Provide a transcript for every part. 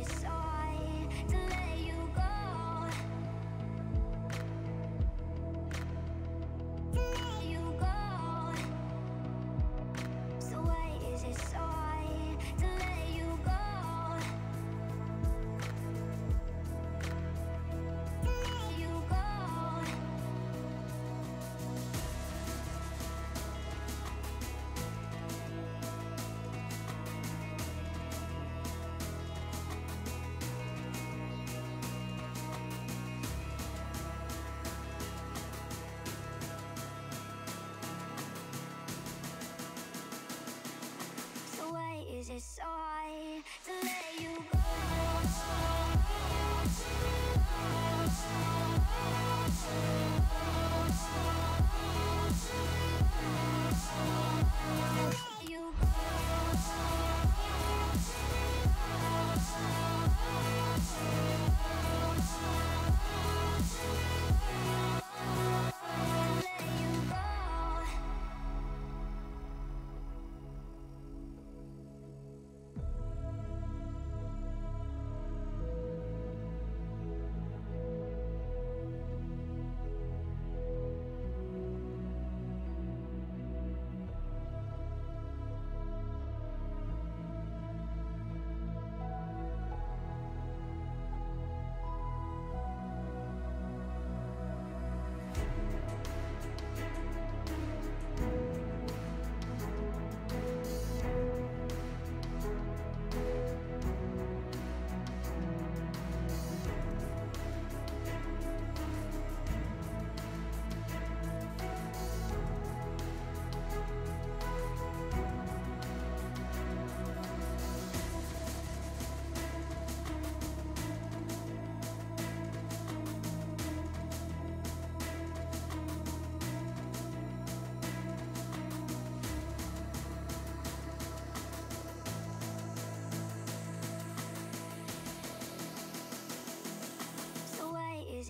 is all this all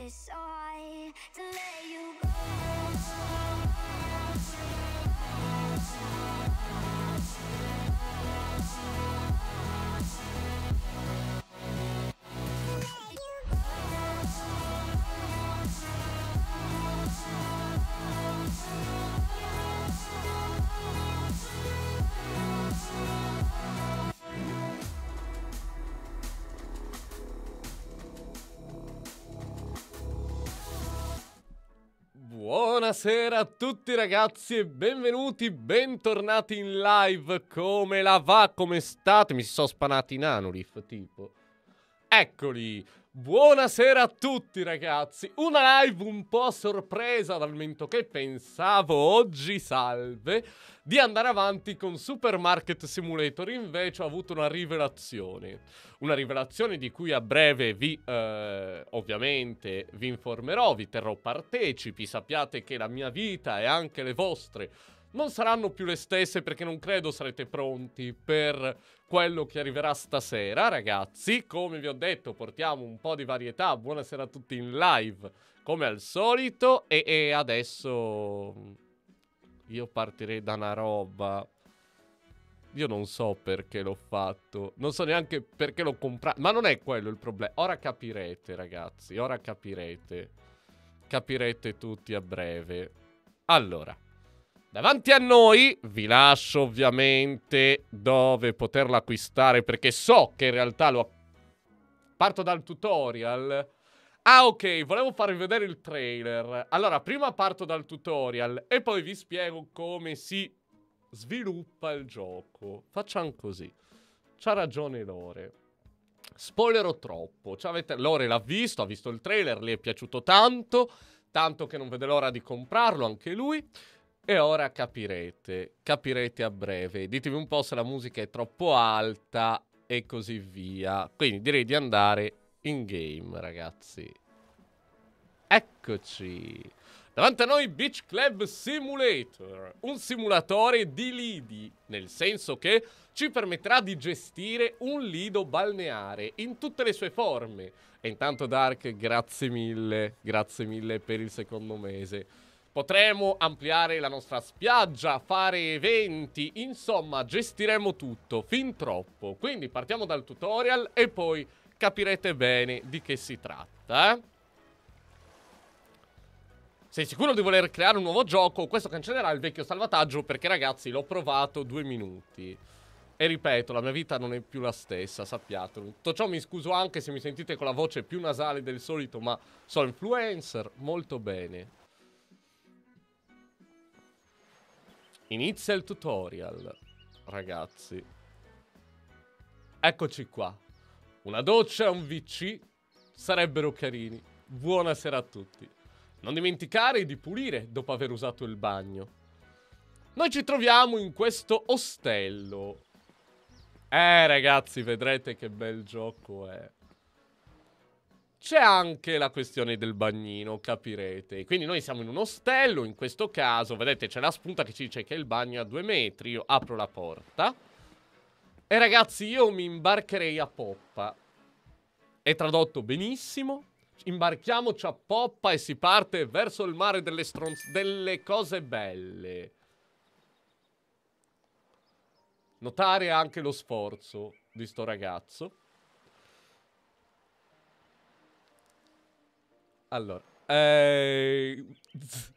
This all Buonasera a tutti ragazzi e benvenuti, bentornati in live. Come la va? Come state? Mi si sono spanati in Nanolif, tipo. Eccoli! Buonasera a tutti ragazzi, una live un po' sorpresa dal momento che pensavo oggi, salve, di andare avanti con Supermarket Simulator, invece ho avuto una rivelazione, una rivelazione di cui a breve vi, eh, ovviamente, vi informerò, vi terrò partecipi, sappiate che la mia vita e anche le vostre non saranno più le stesse perché non credo sarete pronti per quello che arriverà stasera, ragazzi. Come vi ho detto, portiamo un po' di varietà. Buonasera a tutti in live, come al solito. E, e adesso io partirei da una roba. Io non so perché l'ho fatto, non so neanche perché l'ho comprato, ma non è quello il problema. Ora capirete, ragazzi, ora capirete. Capirete tutti a breve. Allora, Davanti a noi vi lascio ovviamente dove poterlo acquistare perché so che in realtà lo... Parto dal tutorial. Ah ok, volevo farvi vedere il trailer. Allora, prima parto dal tutorial e poi vi spiego come si sviluppa il gioco. Facciamo così. C'ha ragione Lore. Spoilerò troppo. Avete... Lore l'ha visto, ha visto il trailer, le è piaciuto tanto. Tanto che non vede l'ora di comprarlo anche lui. E ora capirete, capirete a breve. Ditemi un po' se la musica è troppo alta e così via. Quindi direi di andare in game, ragazzi. Eccoci. Davanti a noi Beach Club Simulator, un simulatore di lidi, nel senso che ci permetterà di gestire un lido balneare in tutte le sue forme. E intanto Dark, grazie mille, grazie mille per il secondo mese. Potremo ampliare la nostra spiaggia, fare eventi, insomma gestiremo tutto, fin troppo. Quindi partiamo dal tutorial e poi capirete bene di che si tratta. Eh. Sei sicuro di voler creare un nuovo gioco? Questo cancellerà il vecchio salvataggio perché ragazzi l'ho provato due minuti. E ripeto, la mia vita non è più la stessa, sappiatelo. Tutto ciò mi scuso anche se mi sentite con la voce più nasale del solito, ma sono influencer, molto bene. Inizia il tutorial, ragazzi. Eccoci qua. Una doccia e un VC sarebbero carini. Buonasera a tutti. Non dimenticare di pulire dopo aver usato il bagno. Noi ci troviamo in questo ostello. Eh, ragazzi, vedrete che bel gioco è c'è anche la questione del bagnino, capirete. Quindi noi siamo in un ostello, in questo caso, vedete, c'è la spunta che ci dice che il bagno è a due metri, io apro la porta. E ragazzi, io mi imbarcherei a poppa. È tradotto benissimo. Imbarchiamoci a poppa e si parte verso il mare delle, delle cose belle. Notare anche lo sforzo di sto ragazzo. Allora, eh...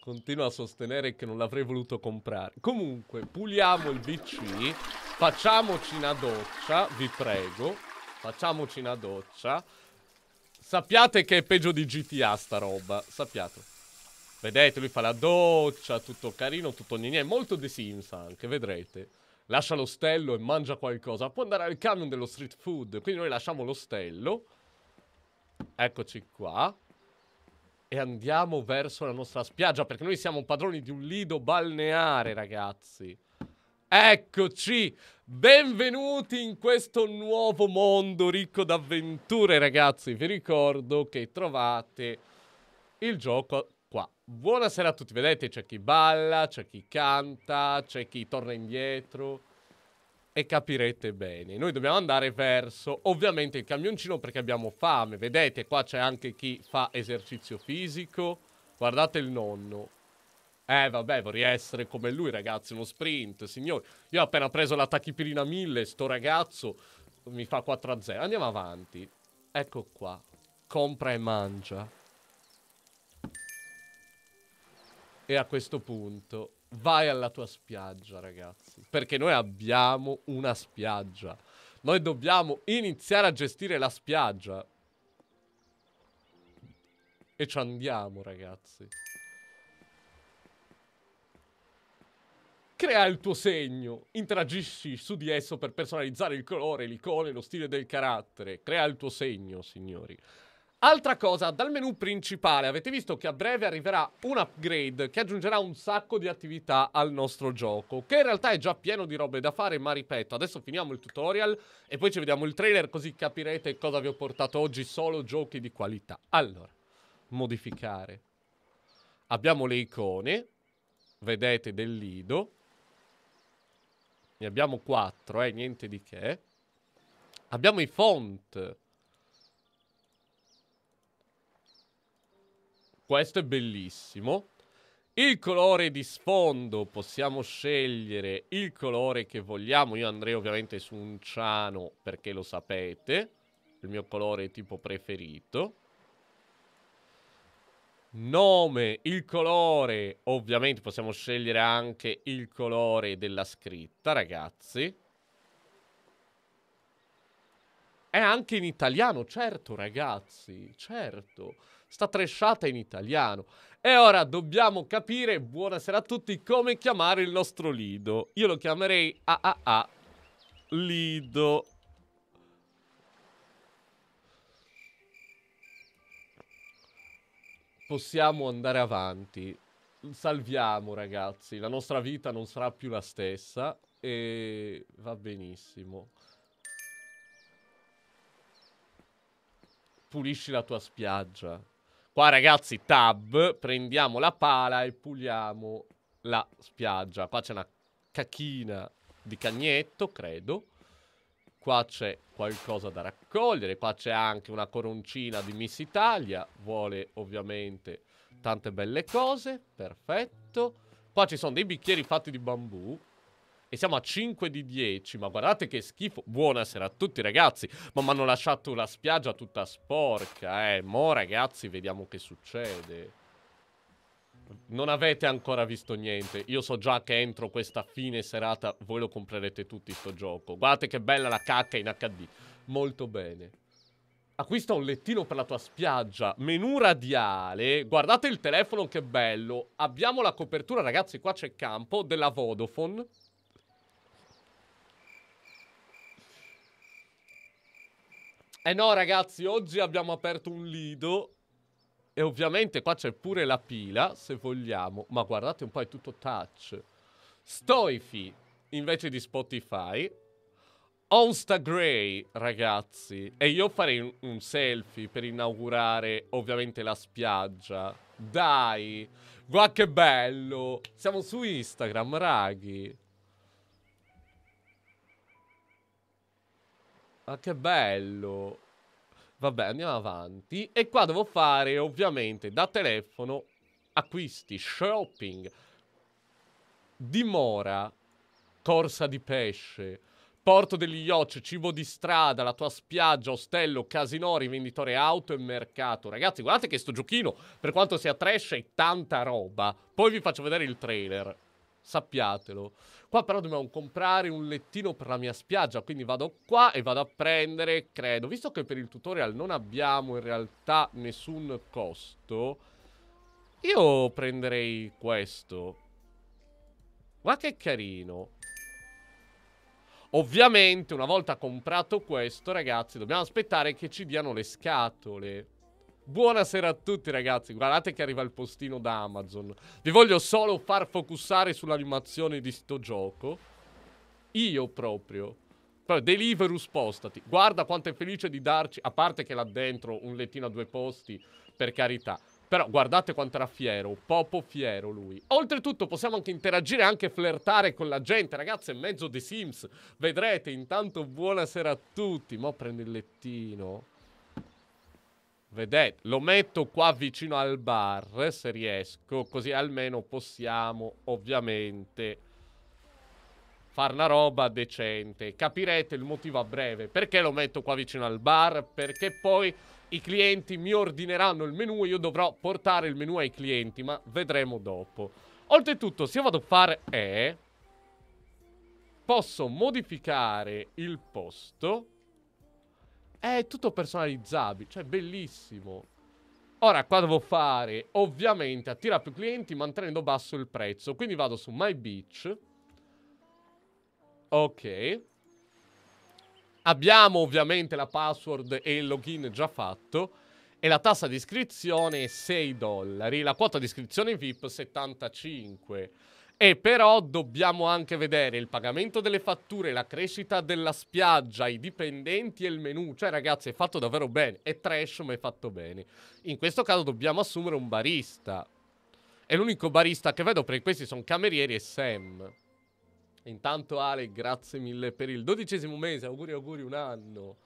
continua a sostenere che non l'avrei voluto comprare. Comunque, puliamo il BC, facciamoci una doccia, vi prego, facciamoci una doccia. Sappiate che è peggio di GTA sta roba, sappiatelo. Vedete, lui fa la doccia, tutto carino, tutto niente, molto di Sims anche, vedrete. Lascia l'ostello e mangia qualcosa. Può andare al camion dello street food, quindi noi lasciamo l'ostello Eccoci qua. E andiamo verso la nostra spiaggia, perché noi siamo padroni di un lido balneare, ragazzi. Eccoci! Benvenuti in questo nuovo mondo ricco d'avventure, ragazzi. Vi ricordo che trovate il gioco qua. Buonasera a tutti, vedete c'è chi balla, c'è chi canta, c'è chi torna indietro e capirete bene. Noi dobbiamo andare verso ovviamente il camioncino perché abbiamo fame. Vedete, qua c'è anche chi fa esercizio fisico. Guardate il nonno. Eh vabbè, vorrei essere come lui ragazzi, uno sprint, signori. Io ho appena preso la tachipirina 1000, sto ragazzo mi fa 4 a 0. Andiamo avanti. Ecco qua. Compra e mangia. E a questo punto vai alla tua spiaggia, ragazzi. Perché noi abbiamo una spiaggia. Noi dobbiamo iniziare a gestire la spiaggia. E ci andiamo, ragazzi. Crea il tuo segno, interagisci su di esso per personalizzare il colore, l'icone, lo stile del carattere. Crea il tuo segno, signori. Altra cosa, dal menu principale avete visto che a breve arriverà un upgrade che aggiungerà un sacco di attività al nostro gioco, che in realtà è già pieno di robe da fare, ma ripeto, adesso finiamo il tutorial e poi ci vediamo il trailer così capirete cosa vi ho portato oggi, solo giochi di qualità. Allora, modificare. Abbiamo le icone, vedete del lido. Ne abbiamo quattro, eh, niente di che. Abbiamo i font Questo è bellissimo. Il colore di sfondo, possiamo scegliere il colore che vogliamo. Io andrei ovviamente su un ciano perché lo sapete. Il mio colore tipo preferito. Nome, il colore, ovviamente possiamo scegliere anche il colore della scritta, ragazzi. È anche in italiano, certo ragazzi, certo sta tresciata in italiano. E ora dobbiamo capire, buonasera a tutti, come chiamare il nostro Lido. Io lo chiamerei AAA Lido. Possiamo andare avanti. Salviamo ragazzi, la nostra vita non sarà più la stessa e va benissimo. Pulisci la tua spiaggia. Qua ragazzi, tab, prendiamo la pala e puliamo la spiaggia. Qua c'è una cacchina di cagnetto, credo. Qua c'è qualcosa da raccogliere. Qua c'è anche una coroncina di Miss Italia. Vuole ovviamente tante belle cose. Perfetto. Qua ci sono dei bicchieri fatti di bambù che siamo a 5 di 10, ma guardate che schifo. Buonasera a tutti ragazzi, ma mi hanno lasciato la spiaggia tutta sporca, eh. Mo ragazzi, vediamo che succede. Non avete ancora visto niente. Io so già che entro questa fine serata voi lo comprerete tutti sto gioco. Guardate che bella la cacca in HD. Molto bene. Acquista un lettino per la tua spiaggia. Menù radiale. Guardate il telefono che bello. Abbiamo la copertura, ragazzi, qua c'è campo, della Vodafone. Eh no, ragazzi, oggi abbiamo aperto un lido. E ovviamente qua c'è pure la pila, se vogliamo. Ma guardate un po', è tutto touch. Stoifi, invece di Spotify. Onsta Grey, ragazzi. E io farei un, un, selfie per inaugurare ovviamente la spiaggia. Dai, guarda che bello. Siamo su Instagram, raghi. Ma ah, che bello. Vabbè, andiamo avanti. E qua devo fare, ovviamente, da telefono, acquisti, shopping, dimora, corsa di pesce, porto degli yacht, cibo di strada, la tua spiaggia, ostello, casino, rivenditore auto e mercato. Ragazzi, guardate che sto giochino, per quanto sia trash, è tanta roba. Poi vi faccio vedere il trailer sappiatelo. Qua però dobbiamo comprare un lettino per la mia spiaggia, quindi vado qua e vado a prendere, credo. Visto che per il tutorial non abbiamo in realtà nessun costo, io prenderei questo. Guarda che carino. Ovviamente una volta comprato questo, ragazzi, dobbiamo aspettare che ci diano le scatole. Buonasera a tutti ragazzi, guardate che arriva il postino da Amazon. Vi voglio solo far focussare sull'animazione di sto gioco. Io proprio. Però Deliveroo spostati. Guarda quanto è felice di darci, a parte che là dentro un lettino a due posti, per carità. Però guardate quanto era fiero, popo fiero lui. Oltretutto possiamo anche interagire, anche flirtare con la gente, ragazzi, è mezzo The Sims. Vedrete, intanto buonasera a tutti. Mo prendo il lettino. Vedete, lo metto qua vicino al bar, se riesco, così almeno possiamo, ovviamente, fare una roba decente. Capirete il motivo a breve. Perché lo metto qua vicino al bar? Perché poi i clienti mi ordineranno il menù e io dovrò portare il menù ai clienti, ma vedremo dopo. Oltretutto, se io vado a fare E, posso modificare il posto è tutto personalizzabile, cioè bellissimo. Ora, qua devo fare, ovviamente, attira più clienti mantenendo basso il prezzo. Quindi vado su My Beach. Ok. Abbiamo ovviamente la password e il login già fatto. E la tassa di iscrizione è 6 dollari. La quota di iscrizione VIP 75. E però dobbiamo anche vedere il pagamento delle fatture, la crescita della spiaggia, i dipendenti e il menù. Cioè, ragazzi, è fatto davvero bene. È trash, ma è fatto bene. In questo caso dobbiamo assumere un barista. È l'unico barista che vedo perché questi sono camerieri e Sam. Intanto Ale, grazie mille per il dodicesimo mese. Auguri, auguri, un anno.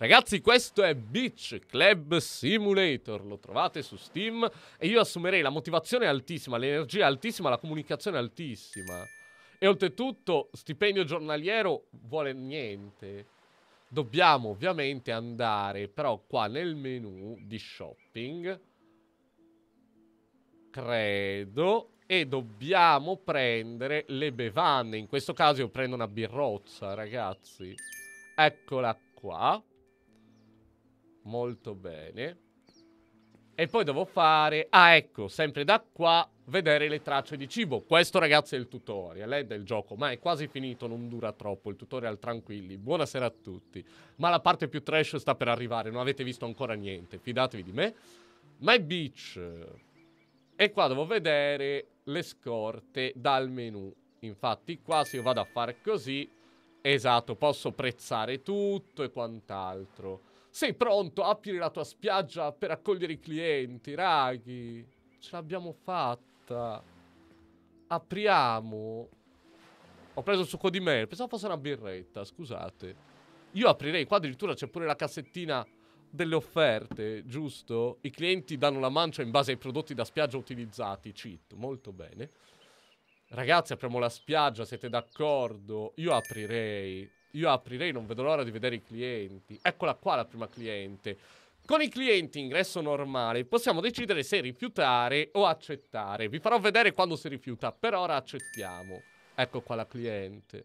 Ragazzi, questo è Beach Club Simulator, lo trovate su Steam e io assumerei la motivazione altissima, l'energia altissima, la comunicazione altissima. E oltretutto, stipendio giornaliero vuole niente. Dobbiamo ovviamente andare però qua nel menu di shopping. Credo e dobbiamo prendere le bevande. In questo caso io prendo una birrozza, ragazzi. Eccola qua. Molto bene. E poi devo fare... Ah, ecco, sempre da qua vedere le tracce di cibo. Questo, ragazzi, è il tutorial eh, del gioco, ma è quasi finito, non dura troppo. Il tutorial tranquilli. Buonasera a tutti. Ma la parte più trash sta per arrivare, non avete visto ancora niente. Fidatevi di me. My Beach. E qua devo vedere le scorte dal menu. Infatti, qua se io vado a fare così... Esatto, posso prezzare tutto e quant'altro. Sei pronto? Apri la tua spiaggia per accogliere i clienti, raghi. Ce l'abbiamo fatta. Apriamo. Ho preso il succo di mele. Pensavo fosse una birretta, scusate. Io aprirei. Qua addirittura c'è pure la cassettina delle offerte, giusto? I clienti danno la mancia in base ai prodotti da spiaggia utilizzati. Cheat. Molto bene. Ragazzi, apriamo la spiaggia, siete d'accordo? Io aprirei io aprirei, non vedo l'ora di vedere i clienti. Eccola qua la prima cliente. Con i clienti ingresso normale possiamo decidere se rifiutare o accettare. Vi farò vedere quando si rifiuta, per ora accettiamo. Ecco qua la cliente.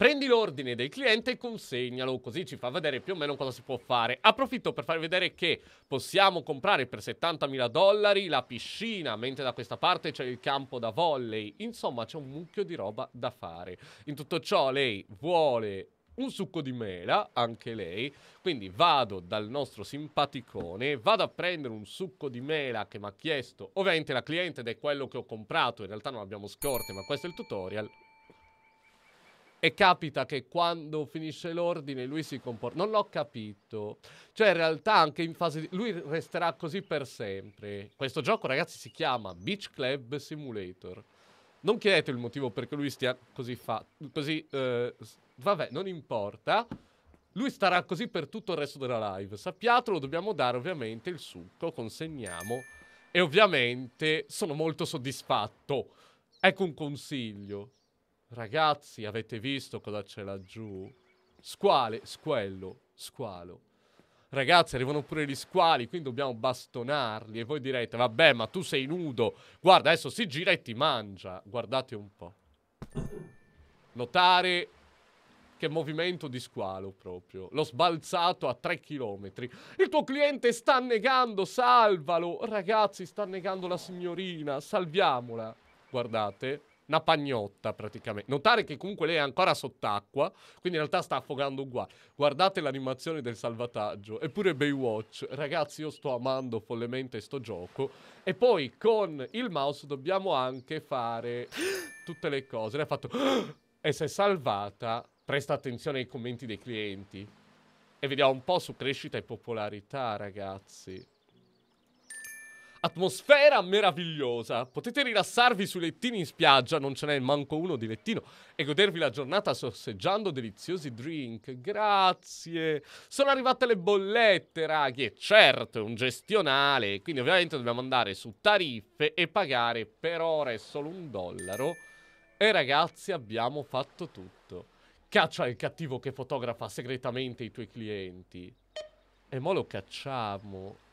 Prendi l'ordine del cliente e consegnalo, così ci fa vedere più o meno cosa si può fare. Approfitto per farvi vedere che possiamo comprare per 70.000 dollari la piscina, mentre da questa parte c'è il campo da volley. Insomma, c'è un mucchio di roba da fare. In tutto ciò lei vuole un succo di mela, anche lei. Quindi vado dal nostro simpaticone, vado a prendere un succo di mela che mi ha chiesto ovviamente la cliente ed è quello che ho comprato. In realtà non abbiamo scorte, ma questo è il tutorial. E capita che quando finisce l'ordine lui si comporta. Non l'ho capito. Cioè, in realtà, anche in fase di. Lui resterà così per sempre. Questo gioco, ragazzi, si chiama Beach Club Simulator. Non chiedete il motivo perché lui stia così fatto. Così. Eh, vabbè, non importa. Lui starà così per tutto il resto della live. Sappiatelo, dobbiamo dare ovviamente il succo. Consegniamo. E ovviamente sono molto soddisfatto. Ecco un consiglio Ragazzi, avete visto cosa c'è laggiù? Squale, squello, squalo. Ragazzi, arrivano pure gli squali, quindi dobbiamo bastonarli. E voi direte, vabbè, ma tu sei nudo. Guarda, adesso si gira e ti mangia. Guardate un po'. Notare che movimento di squalo proprio. L'ho sbalzato a 3 km. Il tuo cliente sta annegando, salvalo. Ragazzi, sta annegando la signorina, salviamola. Guardate una pagnotta praticamente. Notare che comunque lei è ancora sott'acqua, quindi in realtà sta affogando uguale. Guardate l'animazione del salvataggio, eppure Baywatch. Ragazzi, io sto amando follemente sto gioco. E poi con il mouse dobbiamo anche fare tutte le cose. Lei ha fatto... Ah! E si è salvata. Presta attenzione ai commenti dei clienti. E vediamo un po' su crescita e popolarità, ragazzi. Atmosfera meravigliosa. Potete rilassarvi sui lettini in spiaggia, non ce n'è manco uno di lettino, e godervi la giornata sorseggiando deliziosi drink. Grazie. Sono arrivate le bollette, raghi. E certo, è un gestionale. Quindi ovviamente dobbiamo andare su tariffe e pagare per ora è solo un dollaro. E ragazzi, abbiamo fatto tutto. Caccia il cattivo che fotografa segretamente i tuoi clienti. E mo lo cacciamo.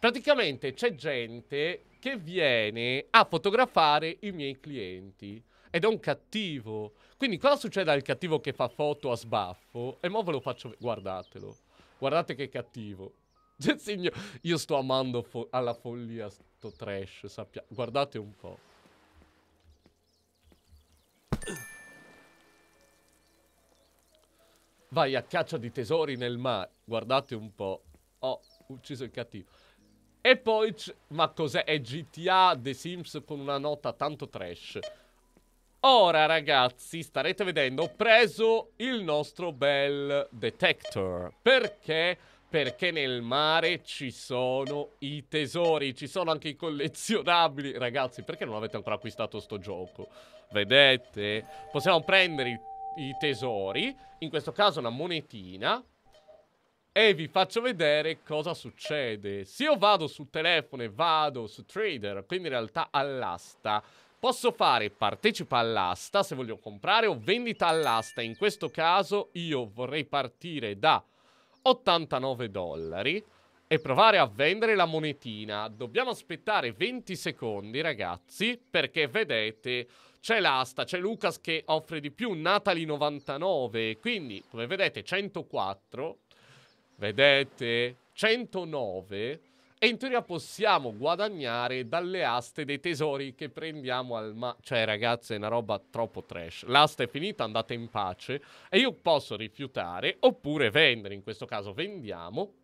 Praticamente c'è gente che viene a fotografare i miei clienti ed è un cattivo. Quindi cosa succede al cattivo che fa foto a sbaffo? E mo ve lo faccio... Guardatelo. Guardate che cattivo. Cioè, io sto amando fo alla follia sto trash, sappia... Guardate un po'. Vai a caccia di tesori nel mare. Guardate un po'. Ho ucciso il cattivo. E poi, ma cos'è? È GTA The Sims con una nota tanto trash. Ora ragazzi, starete vedendo, ho preso il nostro bel detector. Perché? Perché nel mare ci sono i tesori, ci sono anche i collezionabili. Ragazzi, perché non avete ancora acquistato sto gioco? Vedete? Possiamo prendere i, i tesori, in questo caso una monetina, e vi faccio vedere cosa succede. Se io vado sul telefono e vado su Trader, quindi in realtà all'asta, posso fare partecipa all'asta se voglio comprare o vendita all'asta. In questo caso io vorrei partire da 89 dollari e provare a vendere la monetina. Dobbiamo aspettare 20 secondi, ragazzi, perché vedete c'è l'asta, c'è Lucas che offre di più, Natali 99, quindi come vedete 104 vedete, 109 e in teoria possiamo guadagnare dalle aste dei tesori che prendiamo al ma... Cioè, ragazzi, è una roba troppo trash. L'asta è finita, andate in pace. E io posso rifiutare oppure vendere. In questo caso vendiamo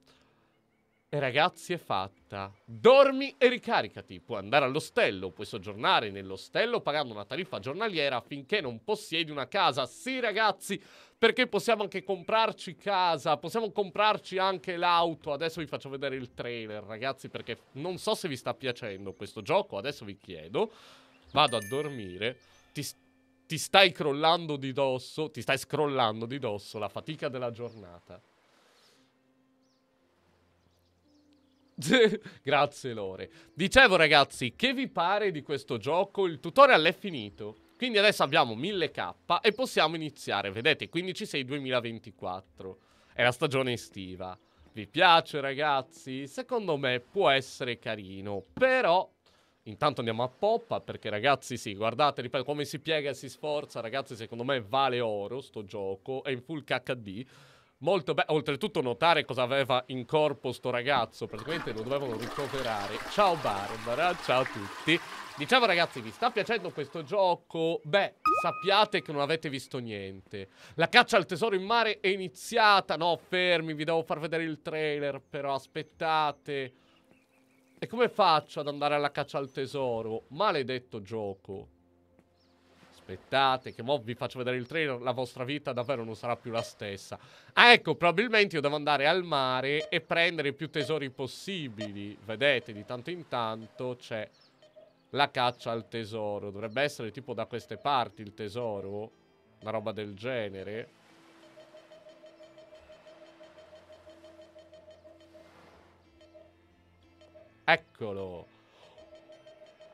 ragazzi è fatta. Dormi e ricaricati. Puoi andare all'ostello, puoi soggiornare nell'ostello pagando una tariffa giornaliera finché non possiedi una casa. Sì, ragazzi, perché possiamo anche comprarci casa, possiamo comprarci anche l'auto. Adesso vi faccio vedere il trailer, ragazzi, perché non so se vi sta piacendo questo gioco. Adesso vi chiedo. Vado a dormire. Ti, ti stai crollando di dosso, ti stai scrollando di dosso la fatica della giornata. Grazie Lore. Dicevo ragazzi, che vi pare di questo gioco? Il tutorial è finito. Quindi adesso abbiamo 1000k e possiamo iniziare. Vedete, 15-6 2024. È la stagione estiva. Vi piace ragazzi? Secondo me può essere carino. Però Intanto andiamo a poppa perché ragazzi sì, guardate, ripeto, come si piega e si sforza, ragazzi secondo me vale oro sto gioco, è in full HD. Molto bello. Oltretutto notare cosa aveva in corpo sto ragazzo. Praticamente lo dovevano ricoverare. Ciao Barbara, ciao a tutti. Diciamo ragazzi, vi sta piacendo questo gioco? Beh, sappiate che non avete visto niente. La caccia al tesoro in mare è iniziata. No, fermi, vi devo far vedere il trailer, però aspettate. E come faccio ad andare alla caccia al tesoro? Maledetto gioco aspettate che mo vi faccio vedere il trailer, la vostra vita davvero non sarà più la stessa. Ah, ecco, probabilmente io devo andare al mare e prendere più tesori possibili. Vedete, di tanto in tanto c'è la caccia al tesoro. Dovrebbe essere tipo da queste parti il tesoro, una roba del genere. Eccolo.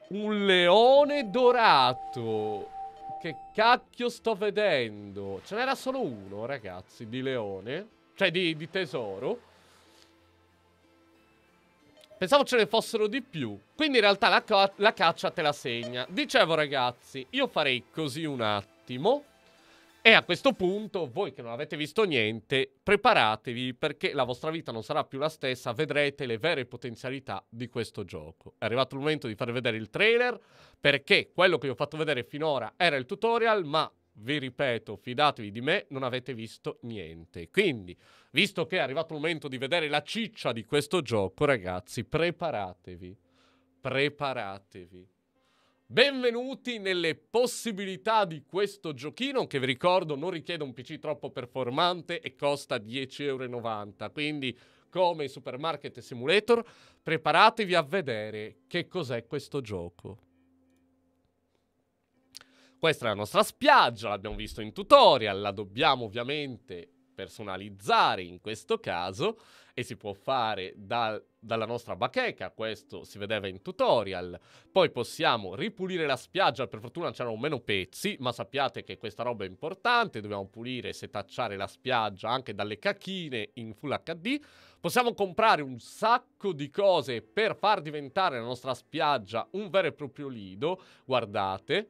Un leone dorato. Che cacchio sto vedendo? Ce n'era solo uno, ragazzi, di leone. Cioè, di, di tesoro. Pensavo ce ne fossero di più. Quindi in realtà la, la caccia te la segna. Dicevo, ragazzi, io farei così un attimo. E a questo punto, voi che non avete visto niente, preparatevi perché la vostra vita non sarà più la stessa, vedrete le vere potenzialità di questo gioco. È arrivato il momento di far vedere il trailer, perché quello che vi ho fatto vedere finora era il tutorial, ma vi ripeto, fidatevi di me, non avete visto niente. Quindi, visto che è arrivato il momento di vedere la ciccia di questo gioco, ragazzi, preparatevi. Preparatevi. Benvenuti nelle possibilità di questo giochino che vi ricordo non richiede un PC troppo performante e costa 10,90 euro. quindi come Supermarket Simulator preparatevi a vedere che cos'è questo gioco. Questa è la nostra spiaggia, l'abbiamo visto in tutorial, la dobbiamo ovviamente personalizzare in questo caso e si può fare da, dalla nostra bacheca, questo si vedeva in tutorial. Poi possiamo ripulire la spiaggia, per fortuna c'erano meno pezzi, ma sappiate che questa roba è importante, dobbiamo pulire e setacciare la spiaggia anche dalle cacchine in Full HD. Possiamo comprare un sacco di cose per far diventare la nostra spiaggia un vero e proprio lido, guardate.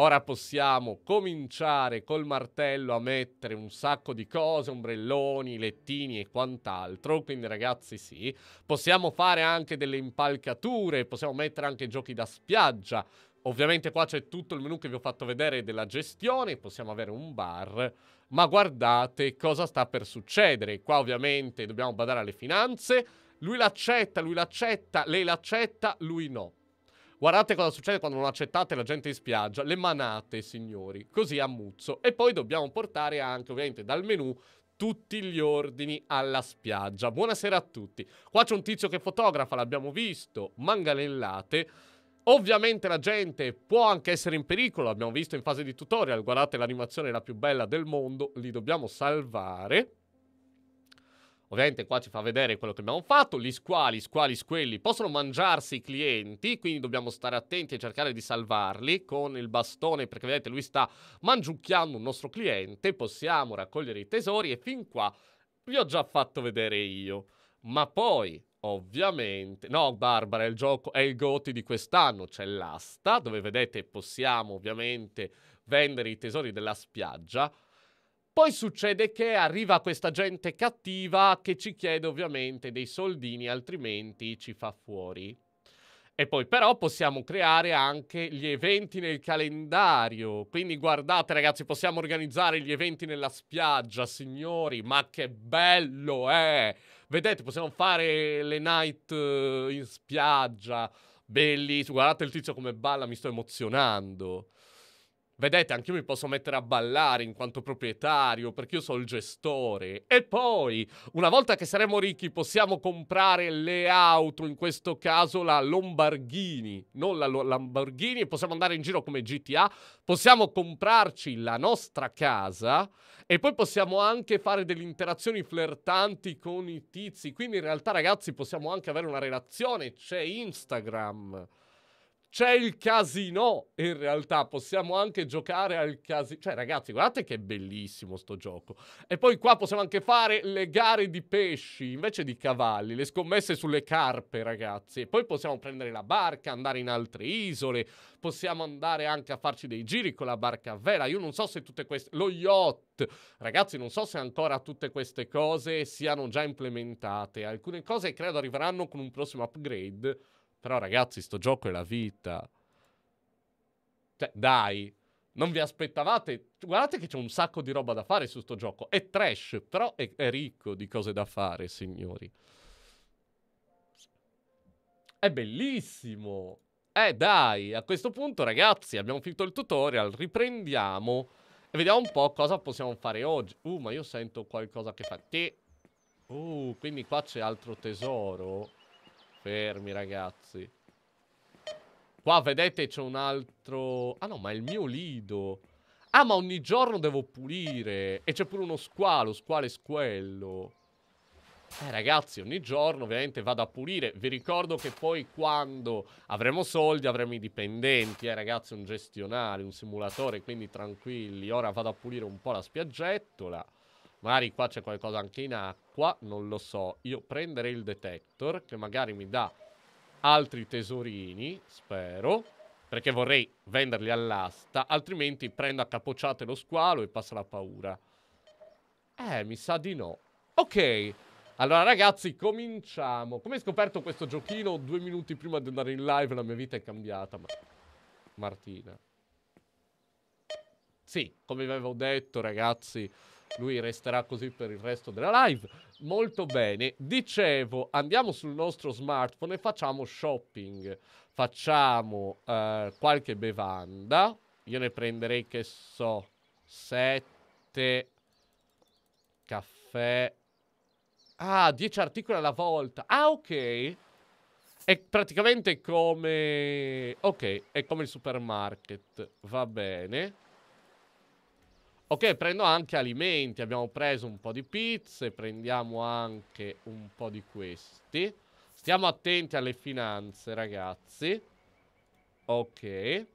Ora possiamo cominciare col martello a mettere un sacco di cose, ombrelloni, lettini e quant'altro, quindi ragazzi sì, possiamo fare anche delle impalcature, possiamo mettere anche giochi da spiaggia, ovviamente qua c'è tutto il menu che vi ho fatto vedere della gestione, possiamo avere un bar, ma guardate cosa sta per succedere, qua ovviamente dobbiamo badare alle finanze, lui l'accetta, lui l'accetta, lei l'accetta, lui no. Guardate cosa succede quando non accettate la gente in spiaggia. Le manate, signori. Così a muzzo. E poi dobbiamo portare anche, ovviamente, dal menu tutti gli ordini alla spiaggia. Buonasera a tutti. Qua c'è un tizio che fotografa, l'abbiamo visto. Manganellate. Ovviamente la gente può anche essere in pericolo, l'abbiamo visto in fase di tutorial, guardate l'animazione la più bella del mondo, li dobbiamo salvare. Ovviamente qua ci fa vedere quello che abbiamo fatto, gli squali, squali, squelli possono mangiarsi i clienti, quindi dobbiamo stare attenti e cercare di salvarli con il bastone perché vedete lui sta mangiucchiando un nostro cliente, possiamo raccogliere i tesori e fin qua vi ho già fatto vedere io. Ma poi, ovviamente, no Barbara, è il gioco, è il goti di quest'anno, c'è l'asta dove vedete possiamo ovviamente vendere i tesori della spiaggia, poi succede che arriva questa gente cattiva che ci chiede ovviamente dei soldini, altrimenti ci fa fuori. E poi però possiamo creare anche gli eventi nel calendario. Quindi guardate ragazzi, possiamo organizzare gli eventi nella spiaggia, signori, ma che bello è! Eh? Vedete, possiamo fare le night eh, in spiaggia, bellissimo. Guardate il tizio come balla, mi sto emozionando. Vedete, anche io mi posso mettere a ballare in quanto proprietario, perché io sono il gestore. E poi, una volta che saremo ricchi, possiamo comprare le auto, in questo caso la Lombarghini, non la Lo- Lamborghini, possiamo andare in giro come GTA, possiamo comprarci la nostra casa e poi possiamo anche fare delle interazioni flirtanti con i tizi. Quindi in realtà, ragazzi, possiamo anche avere una relazione. C'è Instagram. C'è il casino, in realtà possiamo anche giocare al casino. Cioè, ragazzi, guardate che bellissimo sto gioco. E poi qua possiamo anche fare le gare di pesci invece di cavalli, le scommesse sulle carpe, ragazzi. E poi possiamo prendere la barca, andare in altre isole, possiamo andare anche a farci dei giri con la barca a vela. Io non so se tutte queste... Lo yacht! Ragazzi, non so se ancora tutte queste cose siano già implementate. Alcune cose credo arriveranno con un prossimo upgrade però ragazzi, sto gioco è la vita. Cioè, dai, non vi aspettavate. Guardate che c'è un sacco di roba da fare su sto gioco. È trash, però è, è ricco di cose da fare, signori. È bellissimo. Eh dai, a questo punto ragazzi abbiamo finito il tutorial, riprendiamo e vediamo un po' cosa possiamo fare oggi. Uh, ma io sento qualcosa che fa... Te... Uh, quindi qua c'è altro tesoro. Fermi, ragazzi. Qua, vedete, c'è un altro... Ah, no, ma è il mio lido. Ah, ma ogni giorno devo pulire. E c'è pure uno squalo, squale squello. Eh, ragazzi, ogni giorno ovviamente vado a pulire. Vi ricordo che poi quando avremo soldi avremo i dipendenti. Eh, ragazzi, un gestionario, un simulatore, quindi tranquilli. Ora vado a pulire un po' la spiaggettola. Magari qua c'è qualcosa anche in acqua, non lo so. Io prenderei il detector, che magari mi dà altri tesorini, spero. Perché vorrei venderli all'asta, altrimenti prendo a capocciate lo squalo e passa la paura. Eh, mi sa di no. Ok, allora ragazzi, cominciamo. Come hai scoperto questo giochino due minuti prima di andare in live? La mia vita è cambiata, ma... Martina. Sì, come vi avevo detto, ragazzi... Lui resterà così per il resto della live. Molto bene. Dicevo, andiamo sul nostro smartphone e facciamo shopping. Facciamo eh, qualche bevanda. Io ne prenderei, che so, 7 caffè. Ah, 10 articoli alla volta. Ah, ok. È praticamente come... Ok, è come il supermarket. Va bene. Ok, prendo anche alimenti, abbiamo preso un po' di pizze, prendiamo anche un po' di questi. Stiamo attenti alle finanze, ragazzi. Ok. E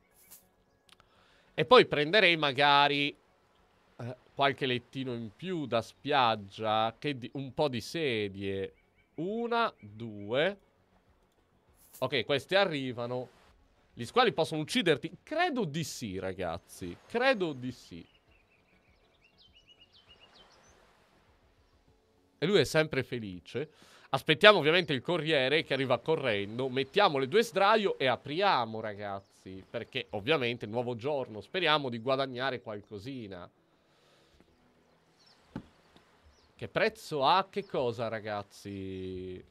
poi prenderei magari eh, qualche lettino in più da spiaggia, un po' di sedie. Una, due. Ok, questi arrivano. Gli squali possono ucciderti? Credo di sì, ragazzi. Credo di sì. e lui è sempre felice. Aspettiamo ovviamente il corriere che arriva correndo, mettiamo le due sdraio e apriamo ragazzi, perché ovviamente è il nuovo giorno, speriamo di guadagnare qualcosina. Che prezzo ha che cosa ragazzi?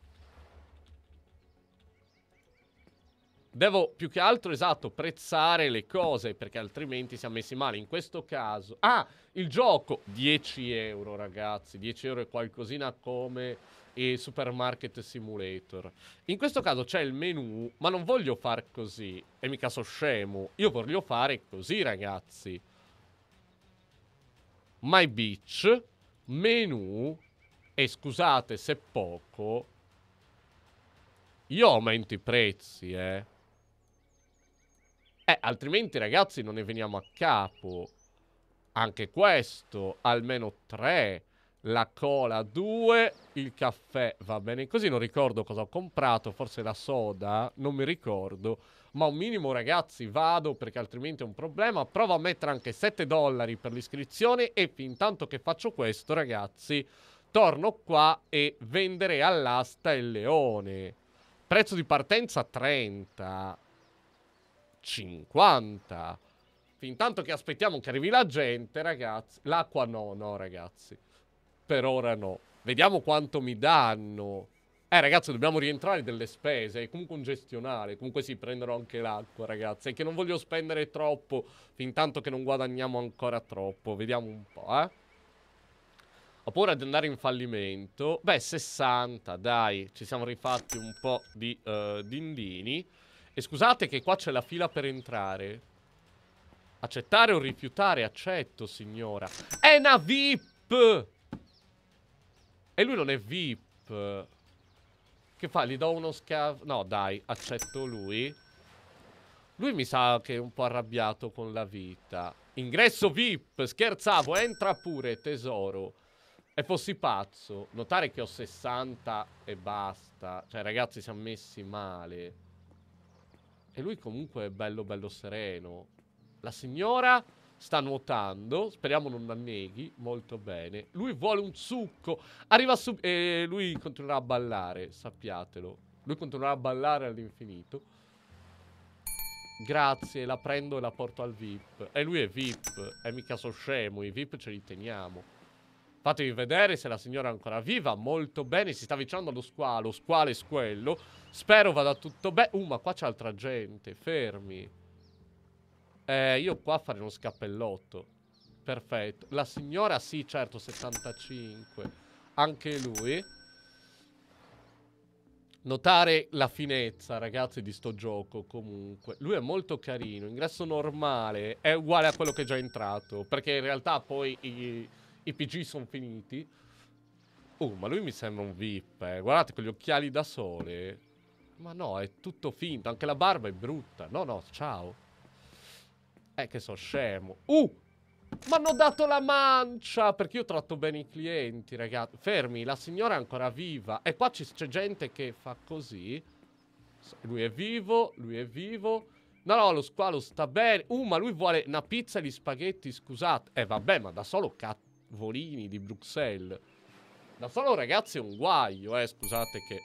devo più che altro, esatto, prezzare le cose perché altrimenti siamo messi male. In questo caso, ah, il gioco 10 euro, ragazzi, 10 euro è qualcosina come il Supermarket Simulator. In questo caso c'è il menu, ma non voglio far così, e mica so scemo. Io voglio fare così, ragazzi. My Beach, menu, e scusate se poco, io aumento i prezzi, eh. Eh, altrimenti ragazzi non ne veniamo a capo. Anche questo, almeno tre. La cola due. il caffè va bene così, non ricordo cosa ho comprato, forse la soda, non mi ricordo. Ma un minimo ragazzi vado perché altrimenti è un problema. Provo a mettere anche 7 dollari per l'iscrizione e fin tanto che faccio questo ragazzi torno qua e vendere all'asta il leone. Prezzo di partenza 30. 50. Fintanto che aspettiamo che arrivi la gente, ragazzi. L'acqua no, no, ragazzi. Per ora no. Vediamo quanto mi danno. Eh, ragazzi, dobbiamo rientrare delle spese. È comunque un gestionale. Comunque si prenderò anche l'acqua, ragazzi. È che non voglio spendere troppo. Fintanto che non guadagniamo ancora troppo. Vediamo un po', eh. Ho paura di andare in fallimento. Beh, 60, dai. Ci siamo rifatti un po' di uh, dindini. E scusate che qua c'è la fila per entrare. Accettare o rifiutare? Accetto, signora. È una VIP! E lui non è VIP. Che fa? Gli do uno schiaffo... No, dai, accetto lui. Lui mi sa che è un po' arrabbiato con la vita. Ingresso VIP, scherzavo, entra pure, tesoro. E fossi pazzo. Notare che ho 60 e basta. Cioè, ragazzi, siamo messi male. E lui comunque è bello bello sereno. La signora sta nuotando, speriamo non anneghi, molto bene. Lui vuole un succo, arriva subito e lui continuerà a ballare, sappiatelo. Lui continuerà a ballare all'infinito. Grazie, la prendo e la porto al VIP. E lui è VIP, è mica so scemo, i VIP ce li teniamo. Fatevi vedere se la signora è ancora viva. Molto bene, si sta avvicinando allo squalo. Squalo e squello. Spero vada tutto bene. Uh, ma qua c'è altra gente. Fermi. Eh, io qua farei uno scappellotto. Perfetto. La signora, sì, certo, 75. Anche lui. Notare la finezza, ragazzi, di sto gioco, comunque. Lui è molto carino. Ingresso normale è uguale a quello che è già entrato. Perché in realtà poi... I i PG sono finiti. Oh, ma lui mi sembra un VIP, eh. Guardate con gli occhiali da sole. Ma no, è tutto finto. Anche la barba è brutta. No, no, ciao. Eh, che so scemo. Uh! Mi hanno dato la mancia! Perché io tratto bene i clienti, ragazzi. Fermi, la signora è ancora viva. E qua c'è gente che fa così. Lui è vivo, lui è vivo. No, no, lo squalo sta bene. Uh, ma lui vuole una pizza e gli spaghetti, scusate. Eh, vabbè, ma da solo cazzo. Volini di Bruxelles. Da solo ragazzi è un guaio, eh, scusate che...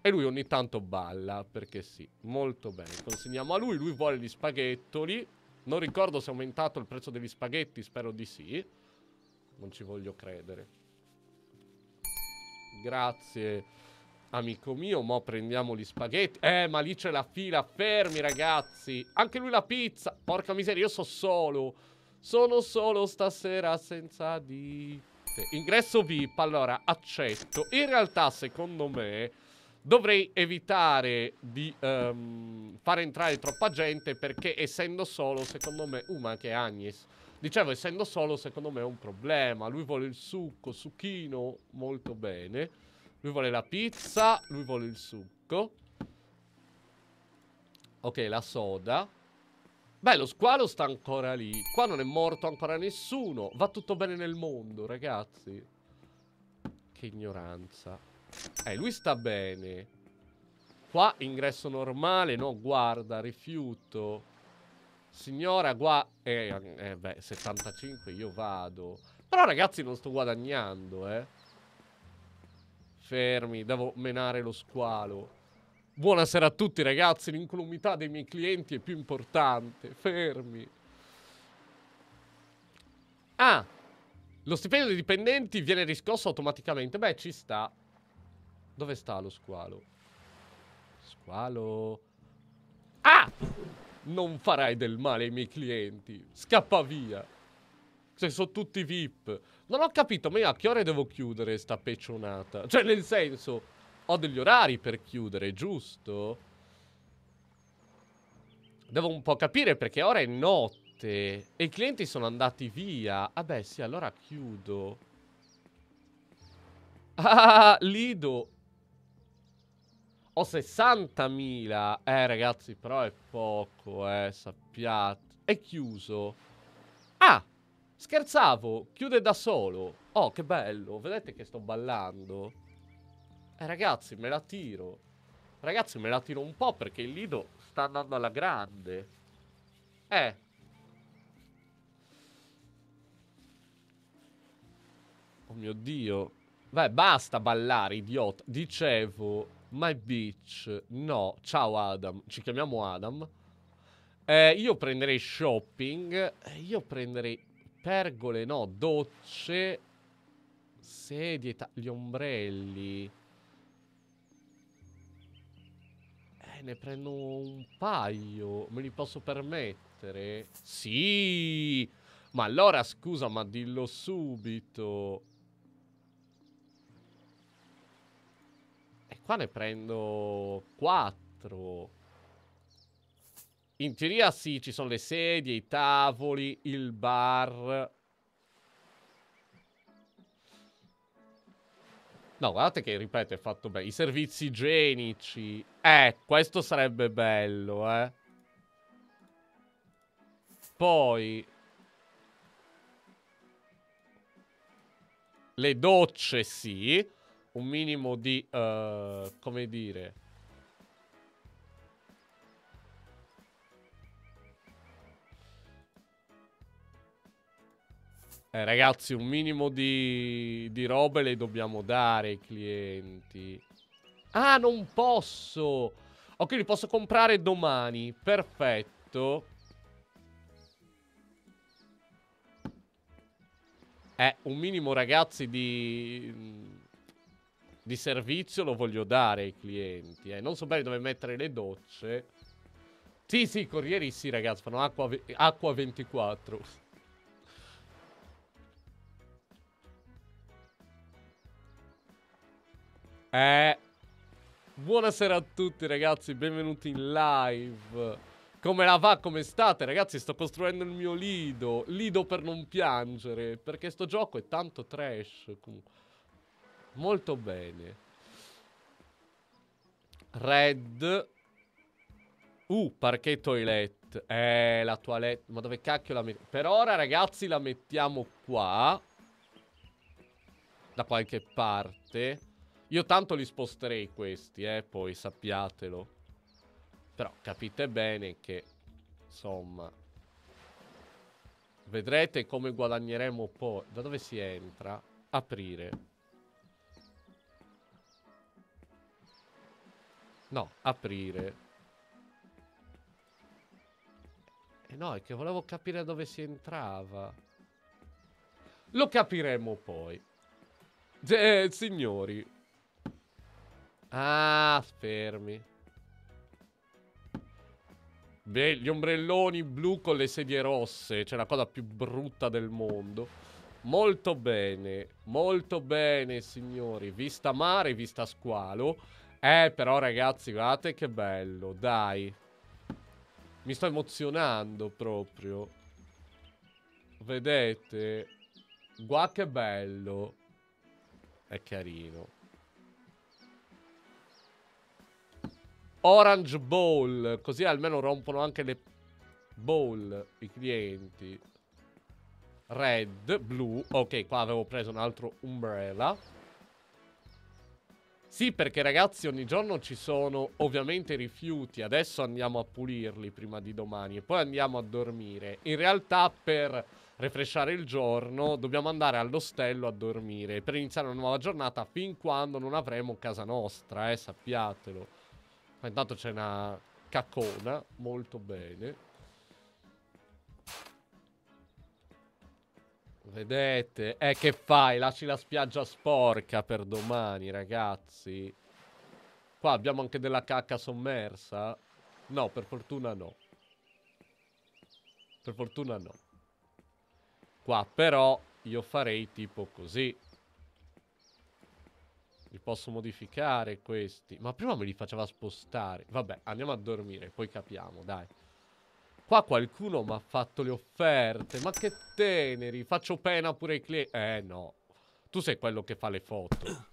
E lui ogni tanto balla, perché sì, molto bene. Consegniamo a lui, lui vuole gli spaghettoli. Non ricordo se è aumentato il prezzo degli spaghetti, spero di sì. Non ci voglio credere. Grazie, amico mio. Mo' prendiamo gli spaghetti. Eh, ma lì c'è la fila. Fermi, ragazzi. Anche lui la pizza. Porca miseria, io so solo. Sono solo stasera senza di te. Ingresso VIP, allora, accetto. In realtà, secondo me, dovrei evitare di um, far entrare troppa gente perché essendo solo, secondo me... Uh, ma anche Agnes. Dicevo, essendo solo, secondo me è un problema. Lui vuole il succo, succhino, molto bene. Lui vuole la pizza, lui vuole il succo. Ok, la soda. Beh, lo squalo sta ancora lì. Qua non è morto ancora nessuno. Va tutto bene nel mondo, ragazzi. Che ignoranza. Eh, lui sta bene. Qua ingresso normale, no? Guarda, rifiuto. Signora, qua... Eh, eh, beh, 75 io vado. Però, ragazzi, non sto guadagnando, eh. Fermi, devo menare lo squalo. Buonasera a tutti ragazzi, l'incolumità dei miei clienti è più importante, fermi. Ah, lo stipendio dei dipendenti viene riscosso automaticamente. Beh, ci sta. Dove sta lo squalo? Squalo. Ah! Non farai del male ai miei clienti. Scappa via. Se sono tutti VIP. Non ho capito, ma io a che ore devo chiudere sta peccionata? Cioè, nel senso... Ho degli orari per chiudere, giusto? Devo un po' capire perché ora è notte e i clienti sono andati via. Ah beh, sì, allora chiudo. Ah, Lido. Ho 60.000. Eh, ragazzi, però è poco, eh, sappiate. È chiuso. Ah, scherzavo. Chiude da solo. Oh, che bello. Vedete che sto ballando. Eh, ragazzi, me la tiro. Ragazzi, me la tiro un po' perché il Lido sta andando alla grande. Eh. Oh mio Dio. Vai, basta ballare, idiota. Dicevo, my bitch. No, ciao Adam. Ci chiamiamo Adam. Eh, io prenderei shopping. Io prenderei pergole, no, docce. Sedie, gli ombrelli. ne prendo un paio. Me li posso permettere? Sì! Ma allora, scusa, ma dillo subito. E qua ne prendo quattro. In teoria sì, ci sono le sedie, i tavoli, il bar... No, guardate che, ripeto, è fatto bene. I servizi igienici. Eh, questo sarebbe bello, eh. Poi... Le docce, sì. Un minimo di... Uh, come dire... Eh, ragazzi, un minimo di, di robe le dobbiamo dare ai clienti. Ah, non posso! Ok, li posso comprare domani. Perfetto. Eh, un minimo, ragazzi, di... Di servizio lo voglio dare ai clienti. Eh. Non so bene dove mettere le docce. Sì, sì, i corrieri sì, ragazzi. Fanno acqua, acqua 24. Eh, buonasera a tutti ragazzi, benvenuti in live. Come la va? Come state? Ragazzi, sto costruendo il mio lido. Lido per non piangere, perché sto gioco è tanto trash. Molto bene. Red. Uh, parquet toilette. Eh, la toilette. Ma dove cacchio la metto? Per ora, ragazzi, la mettiamo qua. Da qualche parte. Io tanto li sposterei questi, eh, poi sappiatelo. Però capite bene che, insomma, vedrete come guadagneremo poi. Da dove si entra? Aprire. No, aprire. E eh no, è che volevo capire dove si entrava. Lo capiremo poi. Eh, signori, Ah, fermi. Beh, gli ombrelloni blu con le sedie rosse. Cioè, la cosa più brutta del mondo. Molto bene. Molto bene, signori. Vista mare, vista squalo. Eh, però, ragazzi, guardate che bello. Dai. Mi sto emozionando proprio. Vedete? Guarda che bello. È carino. Orange Bowl, così almeno rompono anche le bowl i clienti. Red, blu, ok, qua avevo preso un altro umbrella. Sì, perché ragazzi ogni giorno ci sono ovviamente rifiuti, adesso andiamo a pulirli prima di domani e poi andiamo a dormire. In realtà per refrescare il giorno dobbiamo andare all'ostello a dormire per iniziare una nuova giornata fin quando non avremo casa nostra, eh, sappiatelo. Ma intanto c'è una cacona, molto bene. Vedete? Eh, che fai? Lasci la spiaggia sporca per domani, ragazzi. Qua abbiamo anche della cacca sommersa. No, per fortuna no. Per fortuna no. Qua però io farei tipo così. Li posso modificare questi. Ma prima me li faceva spostare. Vabbè, andiamo a dormire, poi capiamo, dai. Qua qualcuno mi ha fatto le offerte. Ma che teneri, faccio pena pure ai clienti. Eh no, tu sei quello che fa le foto.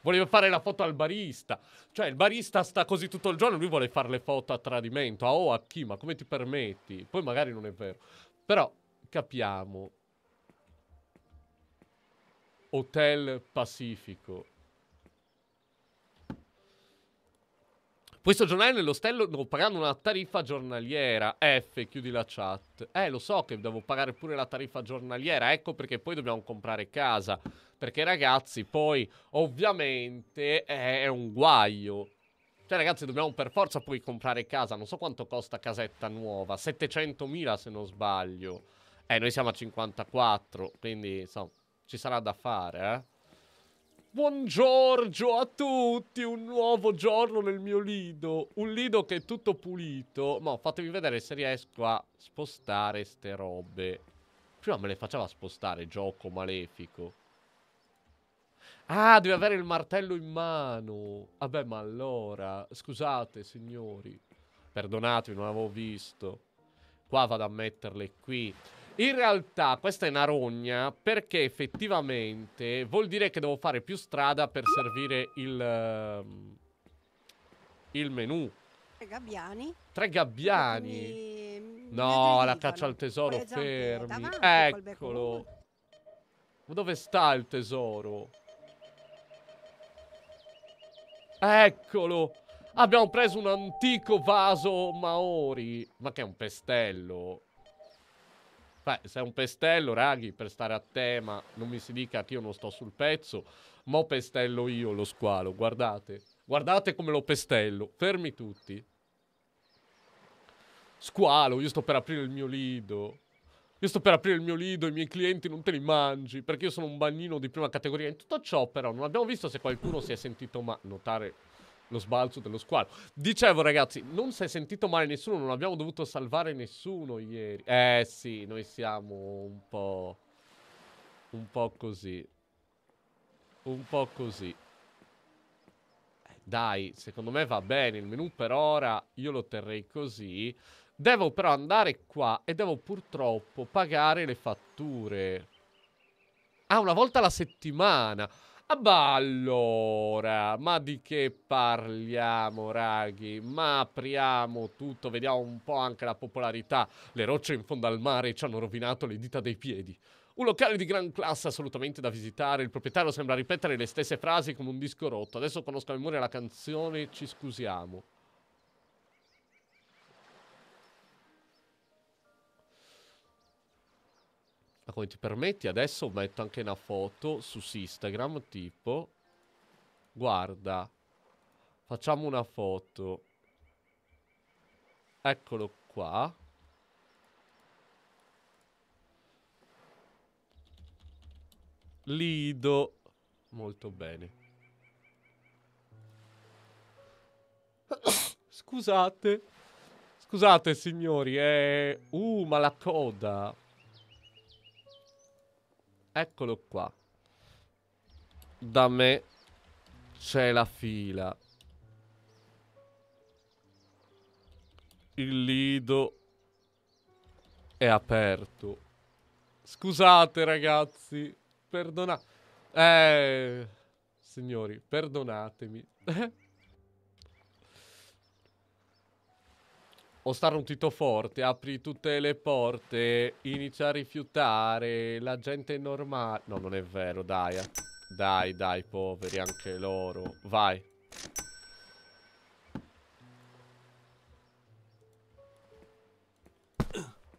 Volevo fare la foto al barista. Cioè, il barista sta così tutto il giorno, lui vuole fare le foto a tradimento. A oh, a chi? Ma come ti permetti? Poi magari non è vero. Però, capiamo. Hotel Pacifico. Questo giornale nell'ostello devo pagare una tariffa giornaliera. F, chiudi la chat. Eh, lo so che devo pagare pure la tariffa giornaliera. Ecco perché poi dobbiamo comprare casa. Perché ragazzi, poi ovviamente è un guaio. Cioè ragazzi, dobbiamo per forza poi comprare casa. Non so quanto costa casetta nuova. 700.000 se non sbaglio. Eh, noi siamo a 54, quindi insomma... Ci sarà da fare, eh? Buongiorno a tutti, un nuovo giorno nel mio lido. Un lido che è tutto pulito. Ma fatemi vedere se riesco a spostare ste robe. Prima me le faceva spostare, gioco malefico. Ah, devi avere il martello in mano. Vabbè, ma allora... Scusate, signori. Perdonatemi, non avevo visto. Qua vado a metterle qui. In realtà questa è una rogna perché effettivamente vuol dire che devo fare più strada per servire il, uh, il menù. Tre gabbiani. Tre gabbiani. Mi... No, mi la caccia al tesoro, fermi. Eccolo. Ma dove sta il tesoro? Eccolo. Abbiamo preso un antico vaso Maori. Ma che è un pestello. Beh, sei un pestello, raghi, per stare a tema, non mi si dica che io non sto sul pezzo, mo pestello io lo squalo, guardate, guardate come lo pestello, fermi tutti. Squalo, io sto per aprire il mio lido. Io sto per aprire il mio lido, i miei clienti non te li mangi, perché io sono un bagnino di prima categoria. In tutto ciò, però, non abbiamo visto se qualcuno si è sentito ma notare lo sbalzo dello squalo. Dicevo, ragazzi, non si è sentito male nessuno, non abbiamo dovuto salvare nessuno ieri. Eh sì, noi siamo un po'... Un po' così. Un po' così. Dai, secondo me va bene il menu per ora, io lo terrei così. Devo però andare qua e devo purtroppo pagare le fatture. Ah, una volta alla settimana. Ah, bah, allora, ma di che parliamo, raghi? Ma apriamo tutto, vediamo un po' anche la popolarità. Le rocce in fondo al mare ci hanno rovinato le dita dei piedi. Un locale di gran classe assolutamente da visitare. Il proprietario sembra ripetere le stesse frasi come un disco rotto. Adesso conosco a memoria la canzone, ci scusiamo. come ti permetti? Adesso metto anche una foto su Instagram, tipo... Guarda. Facciamo una foto. Eccolo qua. Lido. Molto bene. Scusate. Scusate, signori. Eh... Uh, ma la coda... Eccolo qua. Da me c'è la fila. Il lido è aperto. Scusate ragazzi, perdonate. Eh, signori, perdonatemi. o stare un tito forte, apri tutte le porte, inizia a rifiutare, la gente è normale. No, non è vero, dai. Eh. Dai, dai, poveri, anche loro. Vai.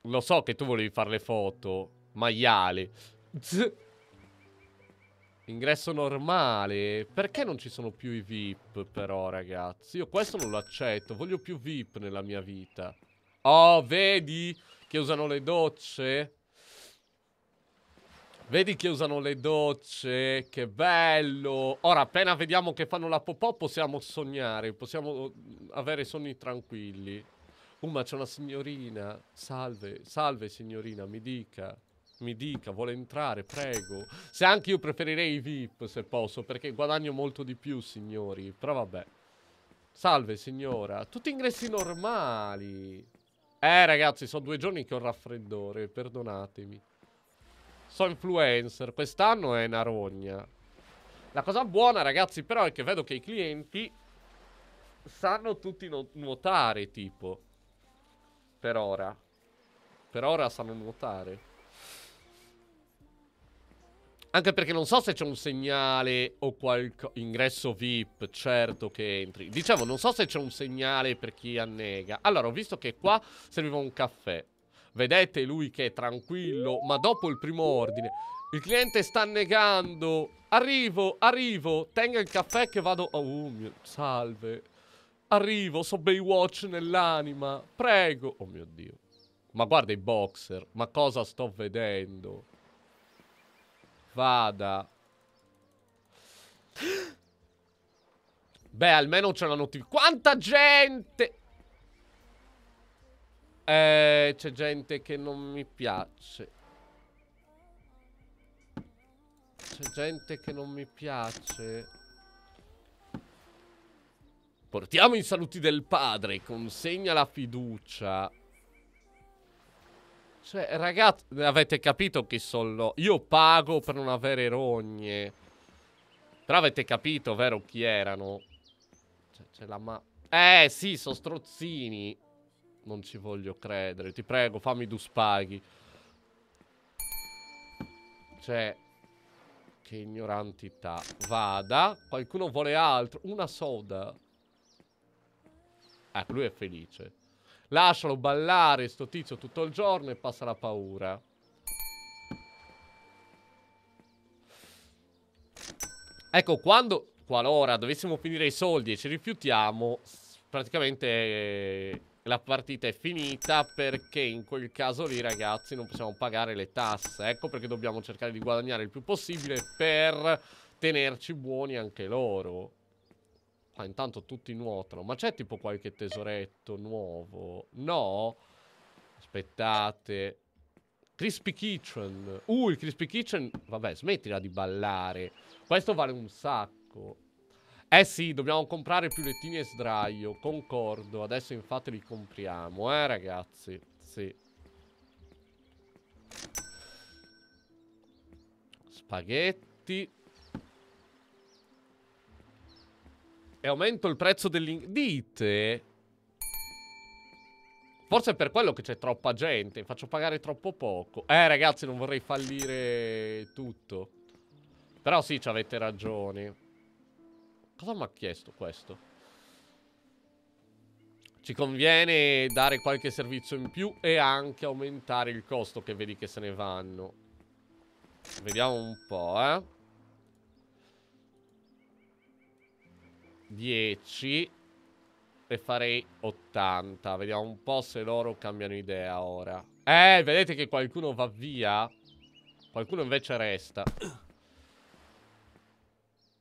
Lo so che tu volevi fare le foto, maiali. Ingresso normale. Perché non ci sono più i VIP però, ragazzi? Io questo non lo accetto. Voglio più VIP nella mia vita. Oh, vedi che usano le docce? Vedi che usano le docce, che bello. Ora, appena vediamo che fanno la popò, possiamo sognare, possiamo mm, avere sogni tranquilli. Uh, ma c'è una signorina. Salve, salve signorina, mi dica. Mi dica, vuole entrare, prego. Se anche io preferirei i VIP, se posso, perché guadagno molto di più, signori. Però vabbè. Salve, signora. Tutti ingressi normali. Eh, ragazzi, sono due giorni che ho raffreddore, perdonatemi. So influencer. Quest'anno è una rogna. La cosa buona, ragazzi, però, è che vedo che i clienti sanno tutti nuotare, tipo. Per ora. Per ora sanno nuotare. Anche perché non so se c'è un segnale o qualcosa. Ingresso VIP, certo che entri. Diciamo, non so se c'è un segnale per chi annega. Allora, ho visto che qua serviva un caffè. Vedete lui che è tranquillo, ma dopo il primo ordine. Il cliente sta annegando. Arrivo, arrivo. Tenga il caffè che vado. Oh, mio. Salve. Arrivo, so Baywatch nell'anima. Prego. Oh mio dio. Ma guarda i boxer. Ma cosa sto vedendo? vada. Beh, almeno c'è una notifica. Quanta gente! Eh, c'è gente che non mi piace. C'è gente che non mi piace. Portiamo i saluti del padre. Consegna la fiducia. Cioè, ragazzi, avete capito chi sono Io pago per non avere rogne. Però avete capito, vero, chi erano? Cioè, C'è la ma... Eh, sì, sono strozzini. Non ci voglio credere. Ti prego, fammi due spaghi. Cioè... Che ignorantità. Vada. Qualcuno vuole altro. Una soda. Ecco, eh, lui è felice. Lascialo ballare sto tizio tutto il giorno e passa la paura. Ecco, quando, qualora dovessimo finire i soldi e ci rifiutiamo, praticamente eh, la partita è finita perché in quel caso lì, ragazzi, non possiamo pagare le tasse. Ecco perché dobbiamo cercare di guadagnare il più possibile per tenerci buoni anche loro. Ah, intanto tutti nuotano. Ma c'è tipo qualche tesoretto nuovo? No? Aspettate. Crispy Kitchen. Uh, il Crispy Kitchen... Vabbè, smettila di ballare. Questo vale un sacco. Eh sì, dobbiamo comprare più lettini e sdraio. Concordo. Adesso infatti li compriamo, eh ragazzi. Sì. Spaghetti. E aumento il prezzo dell'in... Dite... Forse è per quello che c'è troppa gente. Faccio pagare troppo poco. Eh, ragazzi, non vorrei fallire tutto. Però sì, ci avete ragione. Cosa mi ha chiesto questo? Ci conviene dare qualche servizio in più e anche aumentare il costo che vedi che se ne vanno. Vediamo un po', eh. 10 e farei 80. Vediamo un po' se loro cambiano idea ora. Eh, vedete che qualcuno va via? Qualcuno invece resta.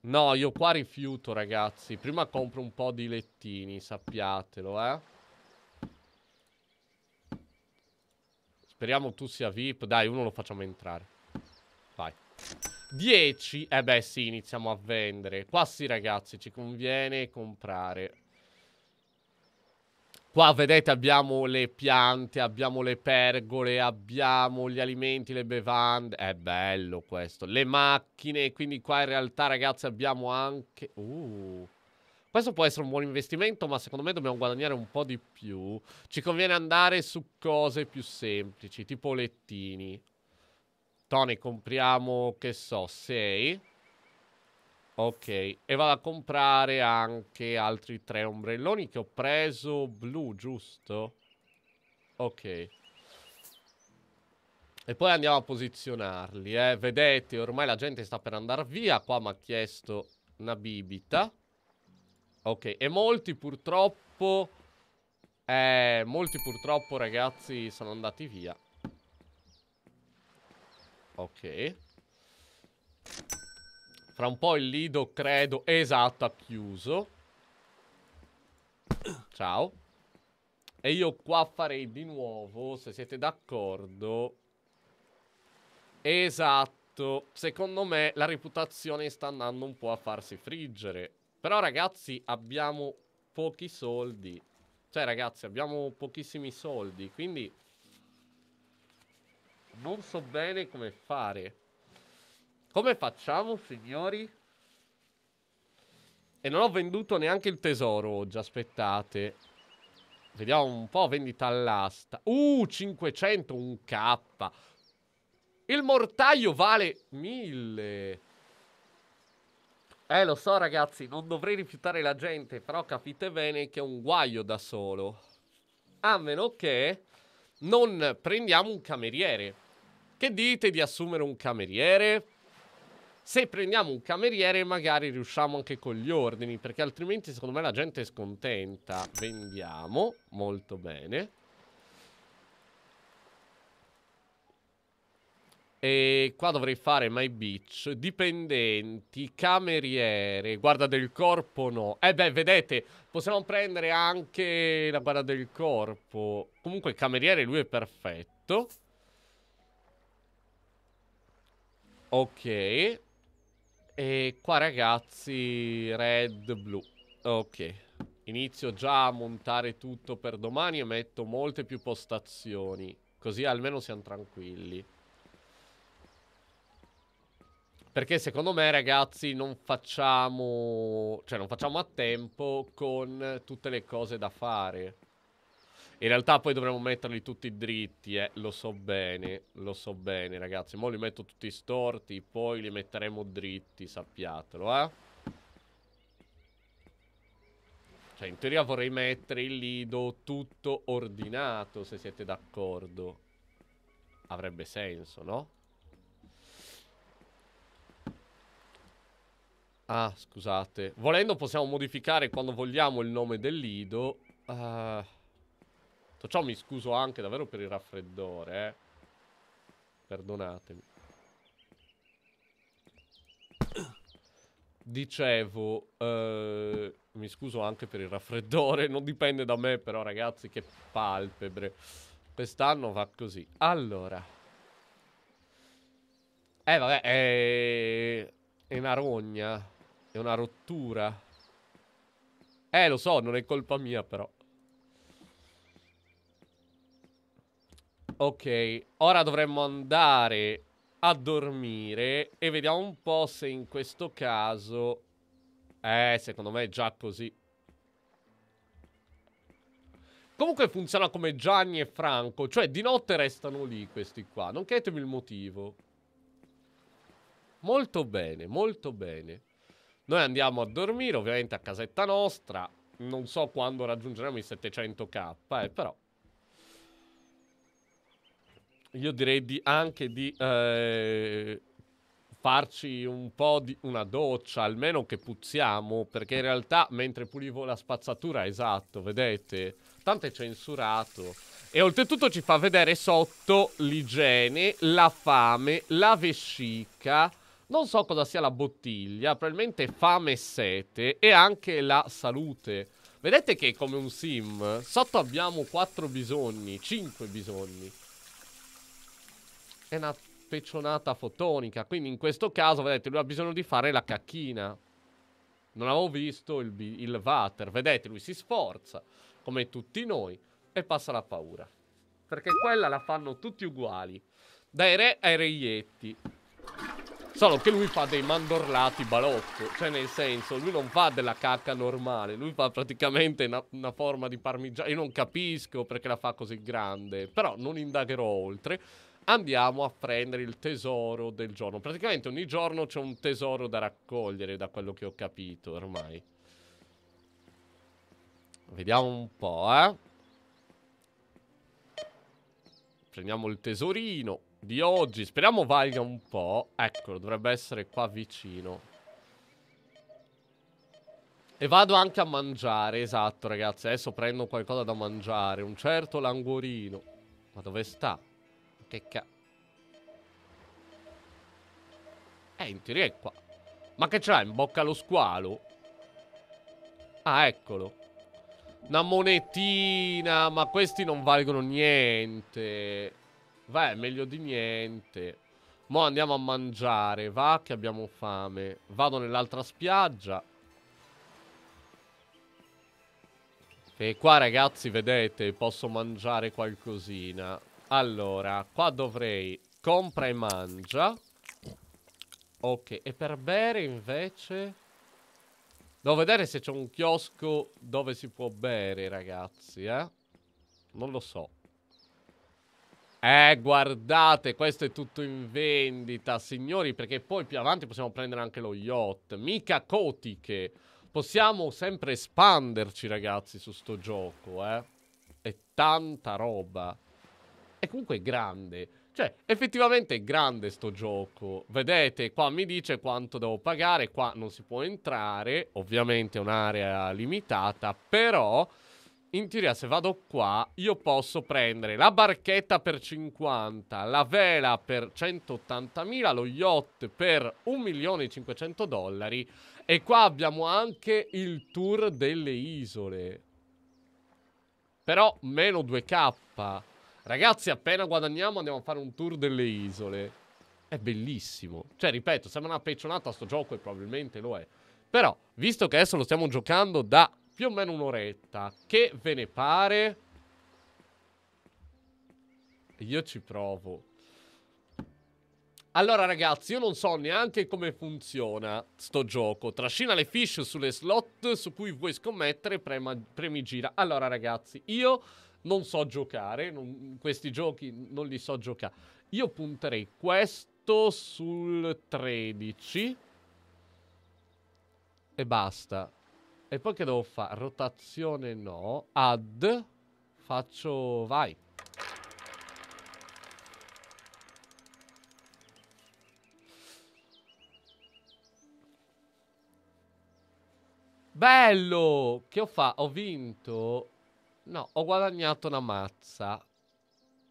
No, io qua rifiuto, ragazzi. Prima compro un po' di lettini, sappiatelo, eh. Speriamo tu sia VIP. Dai, uno lo facciamo entrare. Vai. 10. Eh beh, sì, iniziamo a vendere. Qua sì, ragazzi, ci conviene comprare. Qua vedete abbiamo le piante, abbiamo le pergole, abbiamo gli alimenti, le bevande. È bello questo. Le macchine, quindi qua in realtà ragazzi abbiamo anche... Uh. Questo può essere un buon investimento, ma secondo me dobbiamo guadagnare un po' di più. Ci conviene andare su cose più semplici, tipo lettini. Tony, compriamo, che so, 6. Ok, e vado a comprare anche altri tre ombrelloni che ho preso blu, giusto? Ok. E poi andiamo a posizionarli, eh. Vedete, ormai la gente sta per andare via. Qua mi ha chiesto una bibita. Ok, e molti purtroppo... Eh, molti purtroppo, ragazzi, sono andati via. Ok. Fra un po' il lido, credo... Esatto, ha chiuso. Ciao. E io qua farei di nuovo, se siete d'accordo... Esatto. Secondo me la reputazione sta andando un po' a farsi friggere. Però ragazzi, abbiamo pochi soldi. Cioè ragazzi, abbiamo pochissimi soldi, quindi... Non so bene come fare. Come facciamo, signori? E non ho venduto neanche il tesoro oggi, aspettate. Vediamo un po', vendita all'asta. Uh, 500, un K. Il mortaio vale 1000. Eh, lo so ragazzi, non dovrei rifiutare la gente, però capite bene che è un guaio da solo. A meno che non prendiamo un cameriere. Che dite di assumere un cameriere? Se prendiamo un cameriere magari riusciamo anche con gli ordini, perché altrimenti secondo me la gente è scontenta. Vendiamo, molto bene. E qua dovrei fare my bitch. Dipendenti, cameriere, guarda del corpo no. Eh beh, vedete, possiamo prendere anche la guarda del corpo. Comunque cameriere lui è perfetto. Ok. E qua ragazzi, red, blu. Ok. Inizio già a montare tutto per domani e metto molte più postazioni. Così almeno siamo tranquilli. Perché secondo me, ragazzi, non facciamo... Cioè, non facciamo a tempo con tutte le cose da fare. In realtà poi dovremmo metterli tutti dritti, eh. Lo so bene, lo so bene, ragazzi. Mo' li metto tutti storti, poi li metteremo dritti, sappiatelo, eh. Cioè, in teoria vorrei mettere il lido tutto ordinato, se siete d'accordo. Avrebbe senso, no? Ah, scusate. Volendo possiamo modificare quando vogliamo il nome del lido. Ehm... Uh... Tutto ciò mi scuso anche davvero per il raffreddore, eh. Perdonatemi. Dicevo, eh, mi scuso anche per il raffreddore, non dipende da me però ragazzi, che palpebre. Quest'anno va così. Allora. Eh vabbè, è... è una rogna, è una rottura. Eh lo so, non è colpa mia però. Ok, ora dovremmo andare a dormire e vediamo un po' se in questo caso... Eh, secondo me è già così. Comunque funziona come Gianni e Franco, cioè di notte restano lì questi qua, non chiedetemi il motivo. Molto bene, molto bene. Noi andiamo a dormire, ovviamente a casetta nostra, non so quando raggiungeremo i 700k, eh, però io direi di, anche di eh, farci un po' di una doccia, almeno che puzziamo, perché in realtà mentre pulivo la spazzatura, esatto, vedete, tanto è censurato. E oltretutto ci fa vedere sotto l'igiene, la fame, la vescica, non so cosa sia la bottiglia, probabilmente fame e sete e anche la salute. Vedete che è come un sim, sotto abbiamo quattro bisogni, cinque bisogni è una peccionata fotonica. Quindi in questo caso, vedete, lui ha bisogno di fare la cacchina. Non avevo visto il, il water. Vedete, lui si sforza, come tutti noi, e passa la paura. Perché quella la fanno tutti uguali. Dai re ai reietti. Solo che lui fa dei mandorlati balocco. Cioè, nel senso, lui non fa della cacca normale. Lui fa praticamente una, una forma di parmigiano. Io non capisco perché la fa così grande. Però non indagherò oltre andiamo a prendere il tesoro del giorno. Praticamente ogni giorno c'è un tesoro da raccogliere, da quello che ho capito ormai. Vediamo un po', eh. Prendiamo il tesorino di oggi. Speriamo valga un po'. Eccolo, dovrebbe essere qua vicino. E vado anche a mangiare, esatto ragazzi. Adesso prendo qualcosa da mangiare. Un certo languorino. Ma dove sta? Che ca... Eh, in teoria è qua. Ma che c'ha in bocca lo squalo? Ah, eccolo. Una monetina, ma questi non valgono niente. Vai, meglio di niente. Mo andiamo a mangiare, va che abbiamo fame. Vado nell'altra spiaggia. E qua ragazzi, vedete, posso mangiare qualcosina. Allora, qua dovrei compra e mangia. Ok, e per bere invece... Devo vedere se c'è un chiosco dove si può bere, ragazzi, eh? Non lo so. Eh, guardate, questo è tutto in vendita, signori, perché poi più avanti possiamo prendere anche lo yacht. Mica cotiche. Possiamo sempre espanderci, ragazzi, su sto gioco, eh? È tanta roba. E comunque è grande. Cioè, effettivamente è grande sto gioco. Vedete, qua mi dice quanto devo pagare, qua non si può entrare, ovviamente è un'area limitata, però in teoria se vado qua io posso prendere la barchetta per 50, la vela per 180.000, lo yacht per 1.500.000 dollari e qua abbiamo anche il tour delle isole. Però meno 2k. Ragazzi, appena guadagniamo andiamo a fare un tour delle isole. È bellissimo. Cioè, ripeto, sembra una peccionata a sto gioco e probabilmente lo è. Però, visto che adesso lo stiamo giocando da più o meno un'oretta, che ve ne pare? Io ci provo. Allora ragazzi, io non so neanche come funziona sto gioco. Trascina le fish sulle slot su cui vuoi scommettere, prema, premi gira. Allora ragazzi, io non so giocare, non, questi giochi non li so giocare. Io punterei questo sul 13 e basta. E poi che devo fare? Rotazione no, add, faccio vai. Bello! Che ho fatto? Ho vinto No, ho guadagnato una mazza.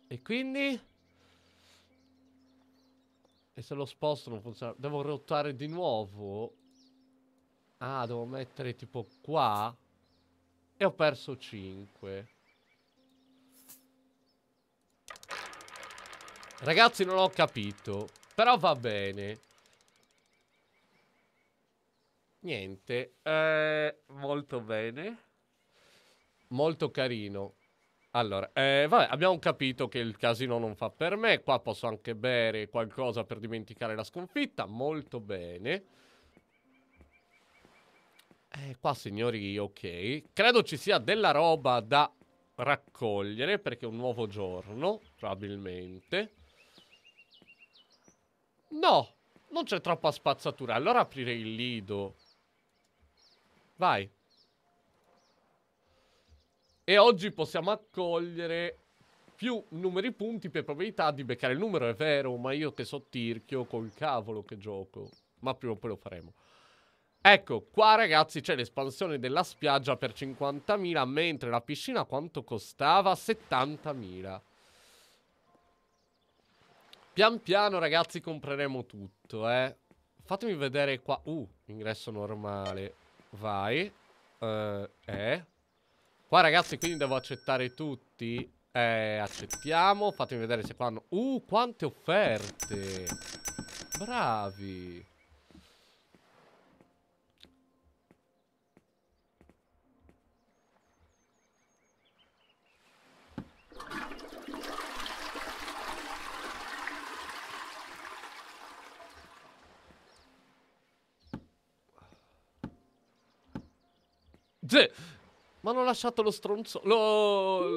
E quindi? E se lo sposto non funziona. Devo ruotare di nuovo? Ah, devo mettere tipo qua. E ho perso 5. Ragazzi, non ho capito. Però va bene. Niente. Eh, molto bene molto carino. Allora, eh, vabbè, abbiamo capito che il casino non fa per me. Qua posso anche bere qualcosa per dimenticare la sconfitta. Molto bene. Eh, qua, signori, ok. Credo ci sia della roba da raccogliere, perché è un nuovo giorno, probabilmente. No, non c'è troppa spazzatura. Allora aprirei il lido. Vai. E oggi possiamo accogliere più numeri punti per probabilità di beccare il numero, è vero, ma io che so tirchio col cavolo che gioco. Ma prima o poi lo faremo. Ecco, qua ragazzi c'è l'espansione della spiaggia per 50.000, mentre la piscina quanto costava? 70.000. Pian piano ragazzi compreremo tutto, eh. Fatemi vedere qua. Uh, ingresso normale. Vai. Uh, eh. Qua ragazzi quindi devo accettare tutti Eh accettiamo Fatemi vedere se qua hanno Uh quante offerte Bravi Zeh ma hanno lasciato lo stronzo... Lo...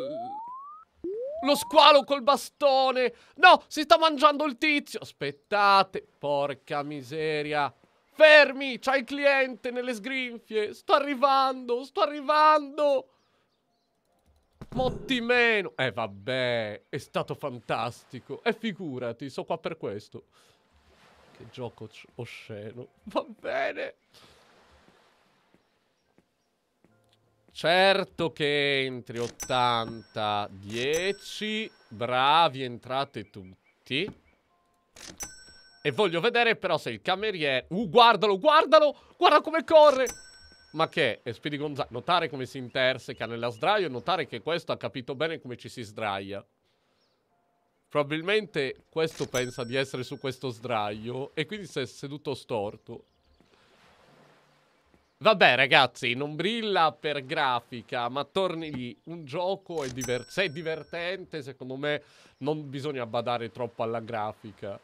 Lo squalo col bastone! No, si sta mangiando il tizio! Aspettate, porca miseria! Fermi, c'ha il cliente nelle sgrinfie! Sto arrivando, sto arrivando! Motti meno! Eh vabbè, è stato fantastico! E eh, figurati, sono qua per questo! Che gioco osceno! Va bene! Certo che entri 80, 10, bravi entrate tutti. E voglio vedere però se il cameriere... Uh, guardalo, guardalo, guarda come corre! Ma che è? Spidi Gonzalo. Notare come si interseca nella sdraio e notare che questo ha capito bene come ci si sdraia. Probabilmente questo pensa di essere su questo sdraio e quindi si è seduto storto. Vabbè ragazzi, non brilla per grafica, ma torni lì, un gioco è diver se è divertente, secondo me non bisogna badare troppo alla grafica.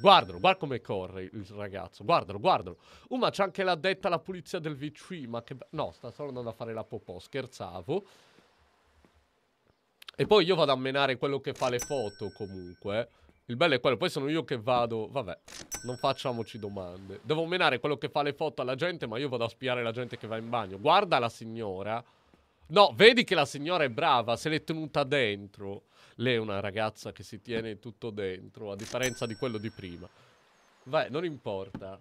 Guardalo, guarda come corre il ragazzo, guardalo, guardalo. Uh, ma c'è anche l'addetta alla pulizia del V3, ma che... No, sta solo andando a fare la popò, scherzavo. E poi io vado a menare quello che fa le foto comunque, eh. Il bello è quello, poi sono io che vado... Vabbè, non facciamoci domande. Devo menare quello che fa le foto alla gente, ma io vado a spiare la gente che va in bagno. Guarda la signora. No, vedi che la signora è brava, se l'è tenuta dentro. Lei è una ragazza che si tiene tutto dentro, a differenza di quello di prima. Vabbè, non importa.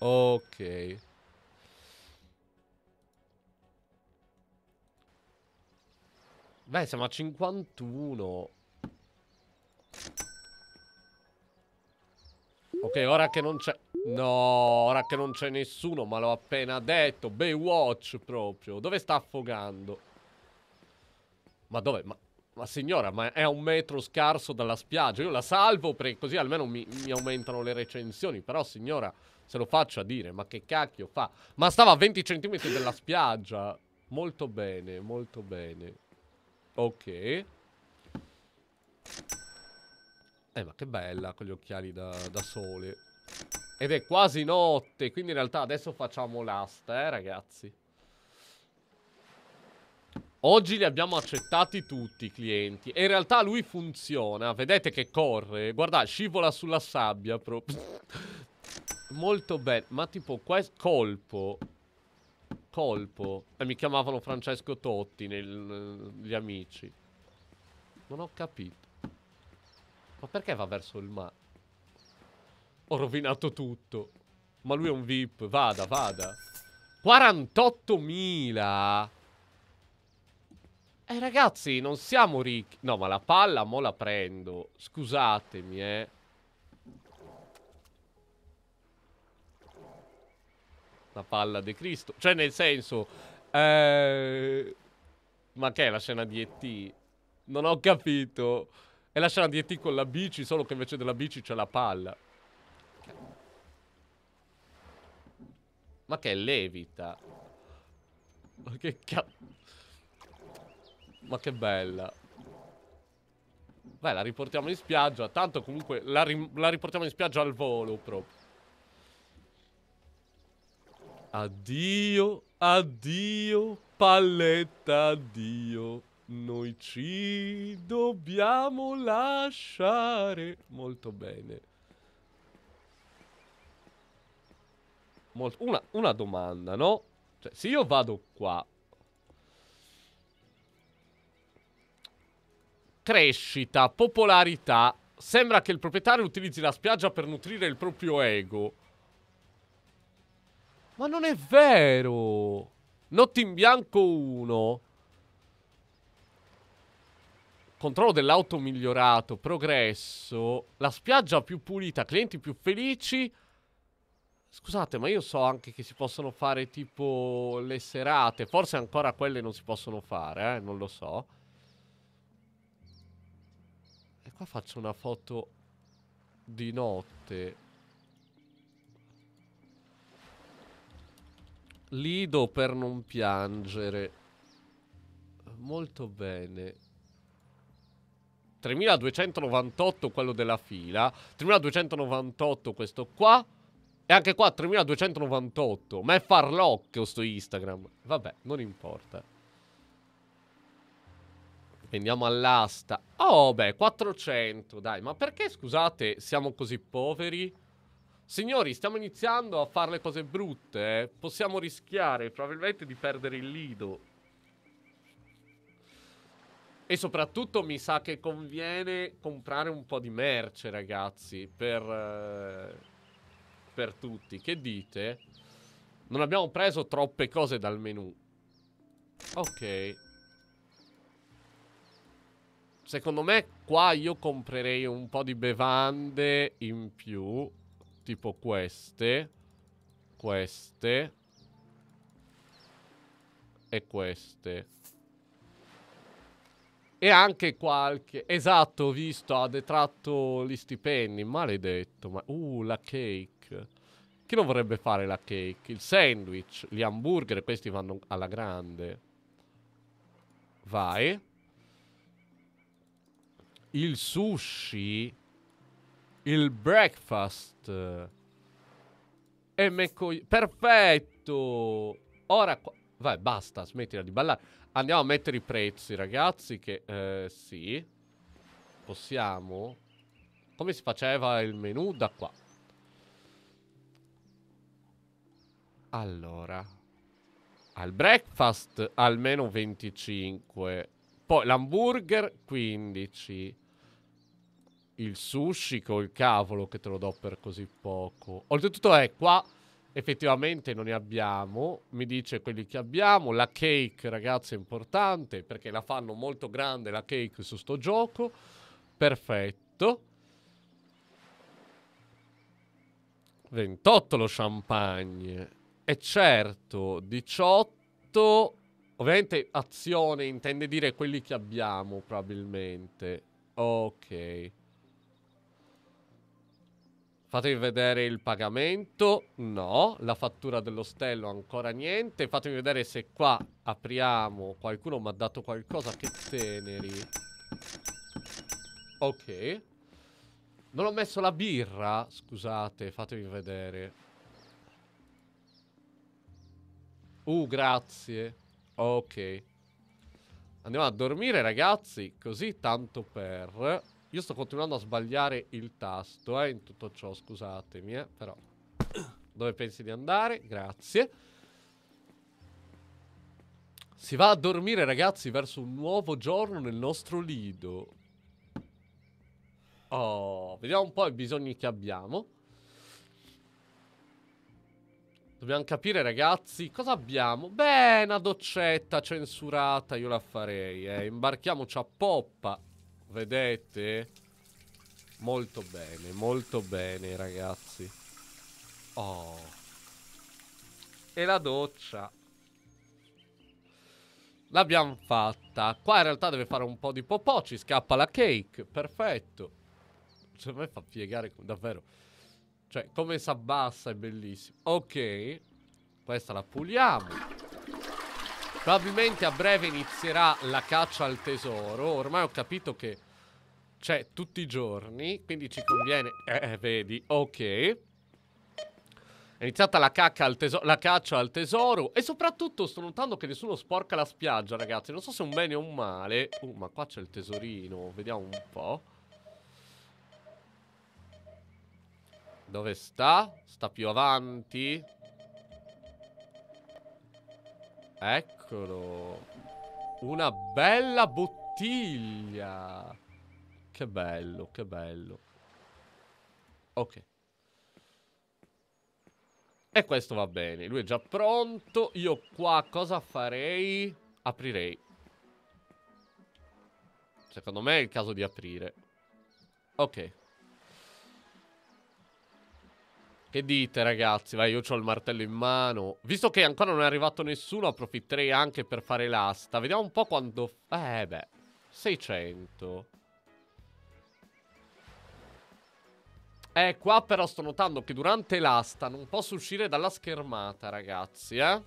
Ok. Ok Beh, siamo a 51. Ok, ora che non c'è... No, ora che non c'è nessuno, ma l'ho appena detto. Baywatch proprio. Dove sta affogando? Ma dove? Ma, ma signora, ma è a un metro scarso dalla spiaggia. Io la salvo perché così almeno mi, mi aumentano le recensioni. Però, signora, se lo faccio a dire, ma che cacchio fa? Ma stava a 20 centimetri dalla spiaggia. Molto bene, molto bene. Ok. Eh, ma che bella con gli occhiali da, da sole. Ed è quasi notte, quindi in realtà adesso facciamo l'asta, eh, ragazzi. Oggi li abbiamo accettati tutti i clienti. E in realtà lui funziona. Vedete che corre. Guarda, scivola sulla sabbia proprio. Molto bene. Ma tipo, questo colpo colpo. E eh, mi chiamavano Francesco Totti eh, gli amici. Non ho capito. Ma perché va verso il ma? Ho rovinato tutto. Ma lui è un VIP. Vada, vada. 48.000! Eh ragazzi, non siamo ricchi. No, ma la palla mo la prendo. Scusatemi, eh. la palla di Cristo. Cioè, nel senso... Eh... Ma che è la scena di E.T.? Non ho capito. È la scena di E.T. con la bici, solo che invece della bici c'è la palla. Ma che levita. Ma che cazzo. Ma che bella. Beh, la riportiamo in spiaggia. Tanto comunque la, ri la riportiamo in spiaggia al volo proprio. Addio, addio, palletta, addio. Noi ci dobbiamo lasciare. Molto bene. Molto. Una, una domanda, no? Cioè, se io vado qua... Crescita, popolarità. Sembra che il proprietario utilizzi la spiaggia per nutrire il proprio ego. Ma non è vero! Notte in bianco 1. Controllo dell'auto migliorato, progresso, la spiaggia più pulita, clienti più felici. Scusate, ma io so anche che si possono fare tipo le serate, forse ancora quelle non si possono fare, eh? non lo so. E qua faccio una foto di notte. Lido per non piangere. Molto bene. 3298 quello della fila. 3298 questo qua. E anche qua 3298. Ma è farlocco sto Instagram. Vabbè, non importa. Vendiamo all'asta. Oh, beh, 400, dai. Ma perché, scusate, siamo così poveri? Signori, stiamo iniziando a fare le cose brutte. Eh? Possiamo rischiare probabilmente di perdere il lido. E soprattutto mi sa che conviene comprare un po' di merce, ragazzi, per, eh, per tutti. Che dite? Non abbiamo preso troppe cose dal menu. Ok. Secondo me qua io comprerei un po' di bevande in più tipo queste, queste e queste. E anche qualche... Esatto, ho visto, ha detratto gli stipendi, maledetto. Ma... Uh, la cake. Chi non vorrebbe fare la cake? Il sandwich, gli hamburger, questi vanno alla grande. Vai. Il sushi il breakfast. E McCoy. Perfetto. Ora. Qua... Vai, basta, smettila di ballare. Andiamo a mettere i prezzi, ragazzi. Che eh, sì. Possiamo. Come si faceva il menu da qua? Allora. Al breakfast almeno 25. Poi l'hamburger 15 il sushi col cavolo che te lo do per così poco. Oltretutto è eh, qua effettivamente non ne abbiamo, mi dice quelli che abbiamo, la cake ragazzi è importante perché la fanno molto grande la cake su sto gioco. Perfetto. 28 lo champagne. E certo, 18 Ovviamente azione intende dire quelli che abbiamo, probabilmente. Ok. Fatemi vedere il pagamento. No, la fattura dell'ostello ancora niente. Fatemi vedere se qua apriamo. Qualcuno mi ha dato qualcosa. Che teneri. Ok. Non ho messo la birra. Scusate, fatemi vedere. Uh, grazie. Ok. Andiamo a dormire, ragazzi. Così tanto per... Io sto continuando a sbagliare il tasto, eh, in tutto ciò, scusatemi, eh, però... Dove pensi di andare? Grazie. Si va a dormire, ragazzi, verso un nuovo giorno nel nostro lido. Oh, vediamo un po' i bisogni che abbiamo. Dobbiamo capire, ragazzi, cosa abbiamo. Beh, una doccetta censurata, io la farei, eh. Imbarchiamoci a poppa Vedete? Molto bene, molto bene, ragazzi. Oh. E la doccia. L'abbiamo fatta. Qua in realtà deve fare un po' di popò. Ci scappa la cake. Perfetto. Cioè, a me fa piegare davvero. Cioè, come si abbassa è bellissimo. Ok. Questa la puliamo. Probabilmente a breve inizierà la caccia al tesoro. Ormai ho capito che c'è tutti i giorni, quindi ci conviene... Eh, eh vedi, ok. È iniziata la, al la caccia al tesoro e soprattutto sto notando che nessuno sporca la spiaggia, ragazzi. Non so se è un bene o un male. Uh, ma qua c'è il tesorino, vediamo un po'. Dove sta? Sta più avanti? Sì. Eccolo. Una bella bottiglia. Che bello, che bello. Ok. E questo va bene. Lui è già pronto. Io qua cosa farei? Aprirei. Secondo me è il caso di aprire. Ok. Che dite ragazzi? Vai, io ho il martello in mano. Visto che ancora non è arrivato nessuno, approfitterei anche per fare l'asta. Vediamo un po' quanto... Eh beh, 600. Eh, qua però sto notando che durante l'asta non posso uscire dalla schermata, ragazzi, eh?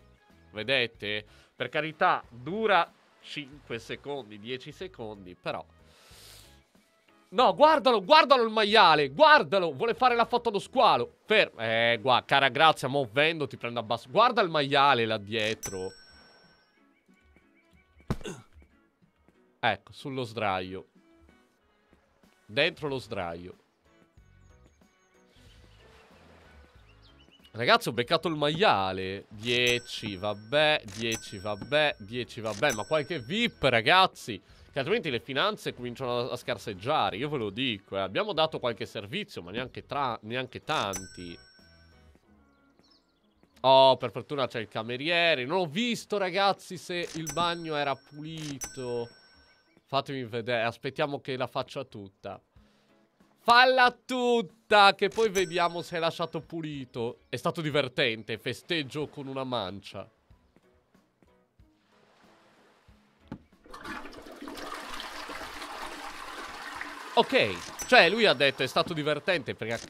Vedete? Per carità, dura 5 secondi, 10 secondi, però... No, guardalo, guardalo il maiale, guardalo, vuole fare la foto allo squalo. Per... Eh, guarda, cara grazia, muovendo ti prendo a basso. Guarda il maiale là dietro. Ecco, sullo sdraio. Dentro lo sdraio. Ragazzi, ho beccato il maiale. 10, vabbè, 10, vabbè, 10, vabbè. Ma qualche VIP, ragazzi che altrimenti le finanze cominciano a, scarseggiare, io ve lo dico. Eh. Abbiamo dato qualche servizio, ma neanche, neanche tanti. Oh, per fortuna c'è il cameriere. Non ho visto, ragazzi, se il bagno era pulito. Fatemi vedere, aspettiamo che la faccia tutta. Falla tutta, che poi vediamo se è lasciato pulito. È stato divertente, festeggio con una mancia. Ok, cioè lui ha detto è stato divertente perché...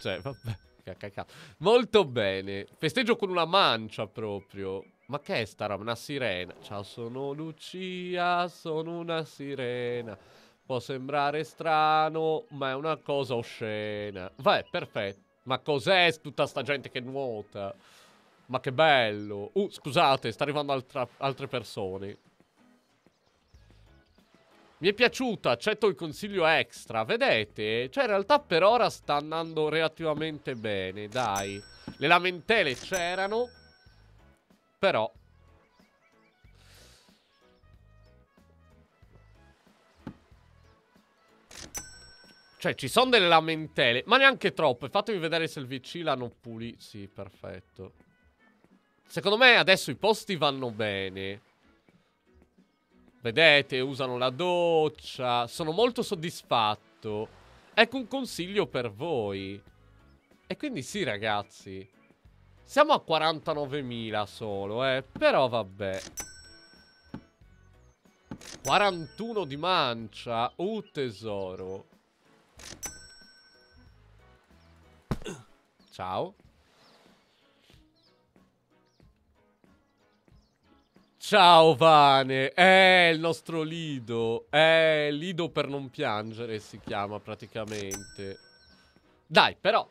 Cioè, vabbè, cacacà. Molto bene. Festeggio con una mancia proprio. Ma che è sta roba? Una sirena. Ciao, sono Lucia, sono una sirena. Può sembrare strano, ma è una cosa oscena. Vabbè, perfetto. Ma cos'è tutta sta gente che nuota? Ma che bello. Uh, scusate, sta arrivando altre persone. Mi è piaciuta, accetto il consiglio extra. Vedete? Cioè, in realtà per ora sta andando relativamente bene, dai. Le lamentele c'erano. Però... Cioè, ci sono delle lamentele, ma neanche troppe. Fatemi vedere se il VC l'hanno pulito. Sì, perfetto. Secondo me adesso i posti vanno bene. Vedete, usano la doccia. Sono molto soddisfatto. Ecco un consiglio per voi. E quindi sì, ragazzi. Siamo a 49.000 solo, eh. Però vabbè. 41 di mancia. Uh, tesoro. Ciao. Ciao Vane, è il nostro Lido, è Lido per non piangere si chiama praticamente. Dai però,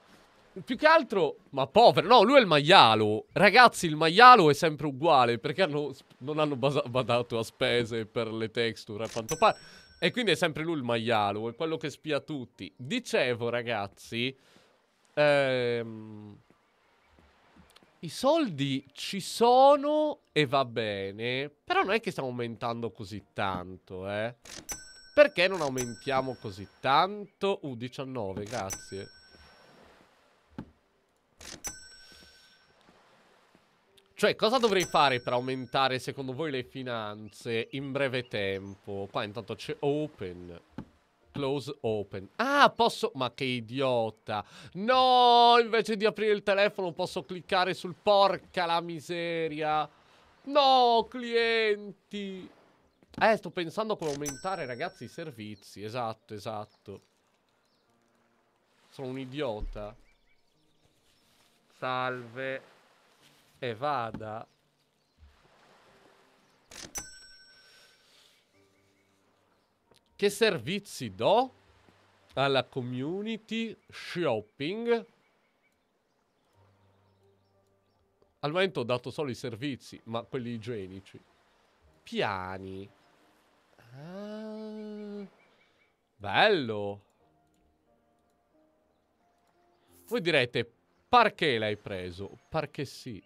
più che altro, ma povero, no lui è il maialo, ragazzi il maialo è sempre uguale perché hanno, non hanno badato a spese per le texture a quanto pare. E quindi è sempre lui il maialo, è quello che spia tutti. Dicevo ragazzi, ehm... I soldi ci sono e va bene, però non è che stiamo aumentando così tanto, eh. Perché non aumentiamo così tanto? Uh, 19, grazie. Cioè, cosa dovrei fare per aumentare, secondo voi, le finanze in breve tempo? Qua intanto c'è open close open. Ah, posso... Ma che idiota. No, invece di aprire il telefono posso cliccare sul porca la miseria. No, clienti. Eh, sto pensando come aumentare, ragazzi, i servizi. Esatto, esatto. Sono un idiota. Salve. E vada. Che servizi do alla community shopping? Al momento ho dato solo i servizi, ma quelli igienici. Piani. Ah, bello. Voi direte, perché l'hai preso? Perché sì.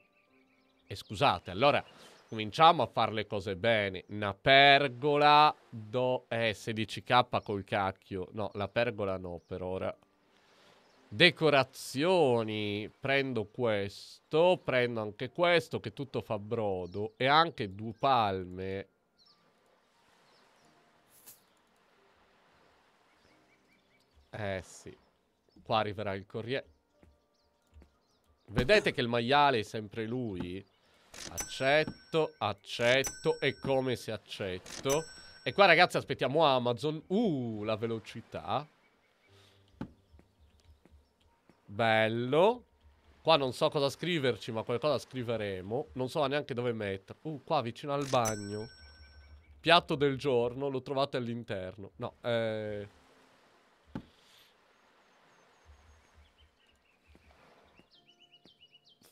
E scusate, allora cominciamo a fare le cose bene. Una pergola do eh, 16k col cacchio. No, la pergola no per ora. Decorazioni, prendo questo, prendo anche questo che tutto fa brodo e anche due palme. Eh sì, qua arriverà il corriere. Vedete che il maiale è sempre lui? Accetto, accetto e come se accetto. E qua ragazzi aspettiamo Amazon. Uh, la velocità. Bello. Qua non so cosa scriverci, ma qualcosa scriveremo. Non so neanche dove mettere. Uh, qua vicino al bagno. Piatto del giorno, lo trovate all'interno. No, eh...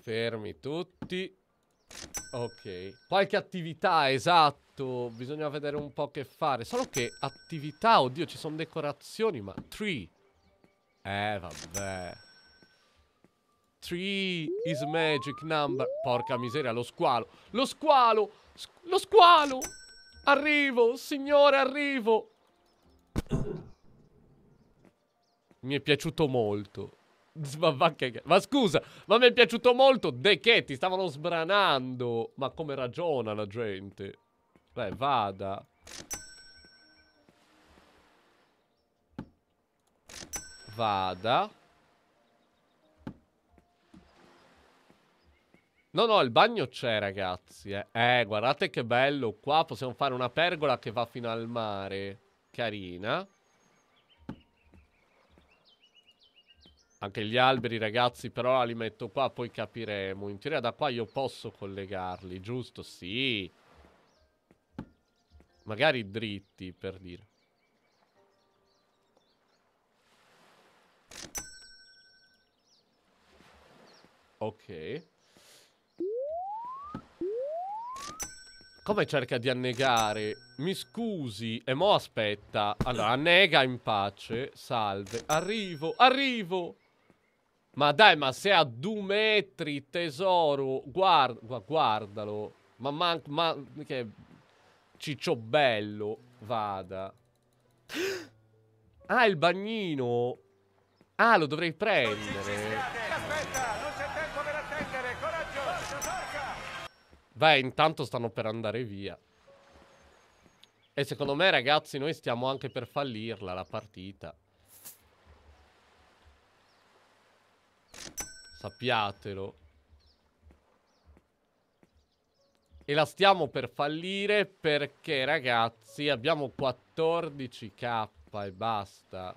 Fermi tutti. Ok. Qualche attività, esatto. Bisogna vedere un po' che fare. Solo che attività, oddio, ci sono decorazioni, ma... Tree. Eh, vabbè. Tree is magic number. Porca miseria, lo squalo. Lo squalo! Lo squalo! Arrivo, signore, arrivo! Mi è piaciuto molto. Ma, ma, che, ma, scusa, ma mi è piaciuto molto De che ti stavano sbranando. Ma come ragiona la gente? Beh, vada. Vada. No, no, il bagno c'è, ragazzi. Eh. eh, guardate che bello. Qua possiamo fare una pergola che va fino al mare. Carina. anche gli alberi, ragazzi, però li metto qua, poi capiremo. In teoria da qua io posso collegarli, giusto? Sì. Magari dritti, per dire. Ok. Come cerca di annegare? Mi scusi. E mo aspetta. Allora, annega in pace. Salve. Arrivo, arrivo. Ma dai, ma se a due metri tesoro, guard, guardalo. Ma, manco, ma che ciccio bello vada. Ah, il bagnino. Ah, lo dovrei prendere. Beh, intanto stanno per andare via. E secondo me, ragazzi, noi stiamo anche per fallirla la partita. Sappiatelo. E la stiamo per fallire perché, ragazzi, abbiamo 14k e basta.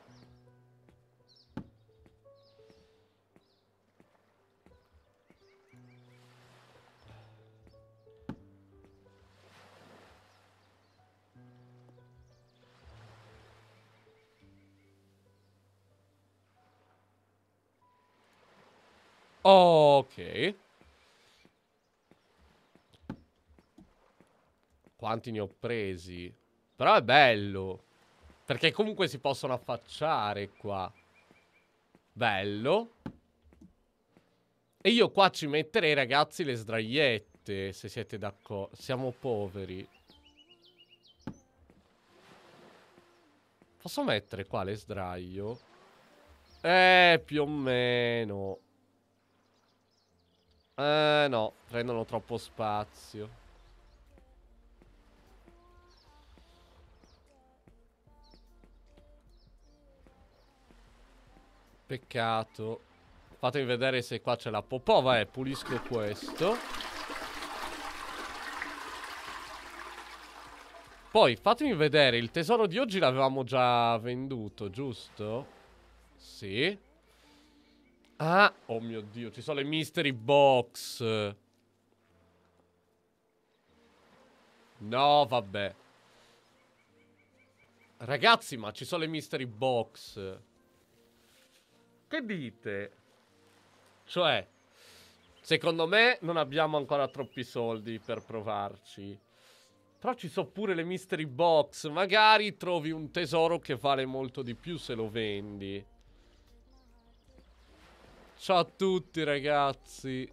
Ok. Quanti ne ho presi? Però è bello. Perché comunque si possono affacciare qua. Bello. E io qua ci metterei, ragazzi, le sdraiette, se siete d'accordo. Siamo poveri. Posso mettere qua le sdraio? Eh, più o meno. Eh no, prendono troppo spazio. Peccato. Fatemi vedere se qua c'è la popova. Eh, pulisco questo. Poi, fatemi vedere, il tesoro di oggi l'avevamo già venduto, giusto? Sì. Ah, oh mio Dio, ci sono le mystery box. No, vabbè. Ragazzi, ma ci sono le mystery box. Che dite? Cioè, secondo me non abbiamo ancora troppi soldi per provarci. Però ci sono pure le mystery box. Magari trovi un tesoro che vale molto di più se lo vendi. Ciao a tutti ragazzi.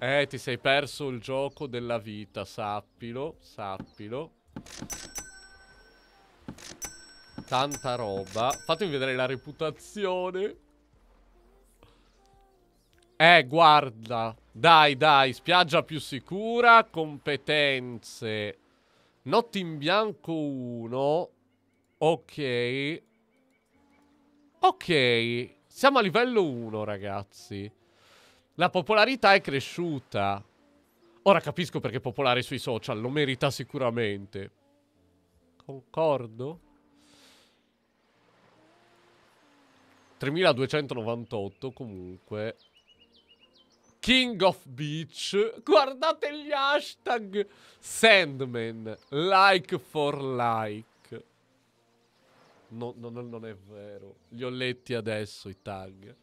Eh, ti sei perso il gioco della vita, sappilo, sappilo. Tanta roba. Fatemi vedere la reputazione. Eh, guarda. Dai, dai, spiaggia più sicura, competenze. Notte in bianco 1. Ok. Ok. Siamo a livello 1, ragazzi. La popolarità è cresciuta. Ora capisco perché popolare sui social, lo merita sicuramente. Concordo. 3298 comunque. King of Beach. Guardate gli hashtag. Sandman. Like for like. No, no, no, non è vero. Li ho letti adesso i tag.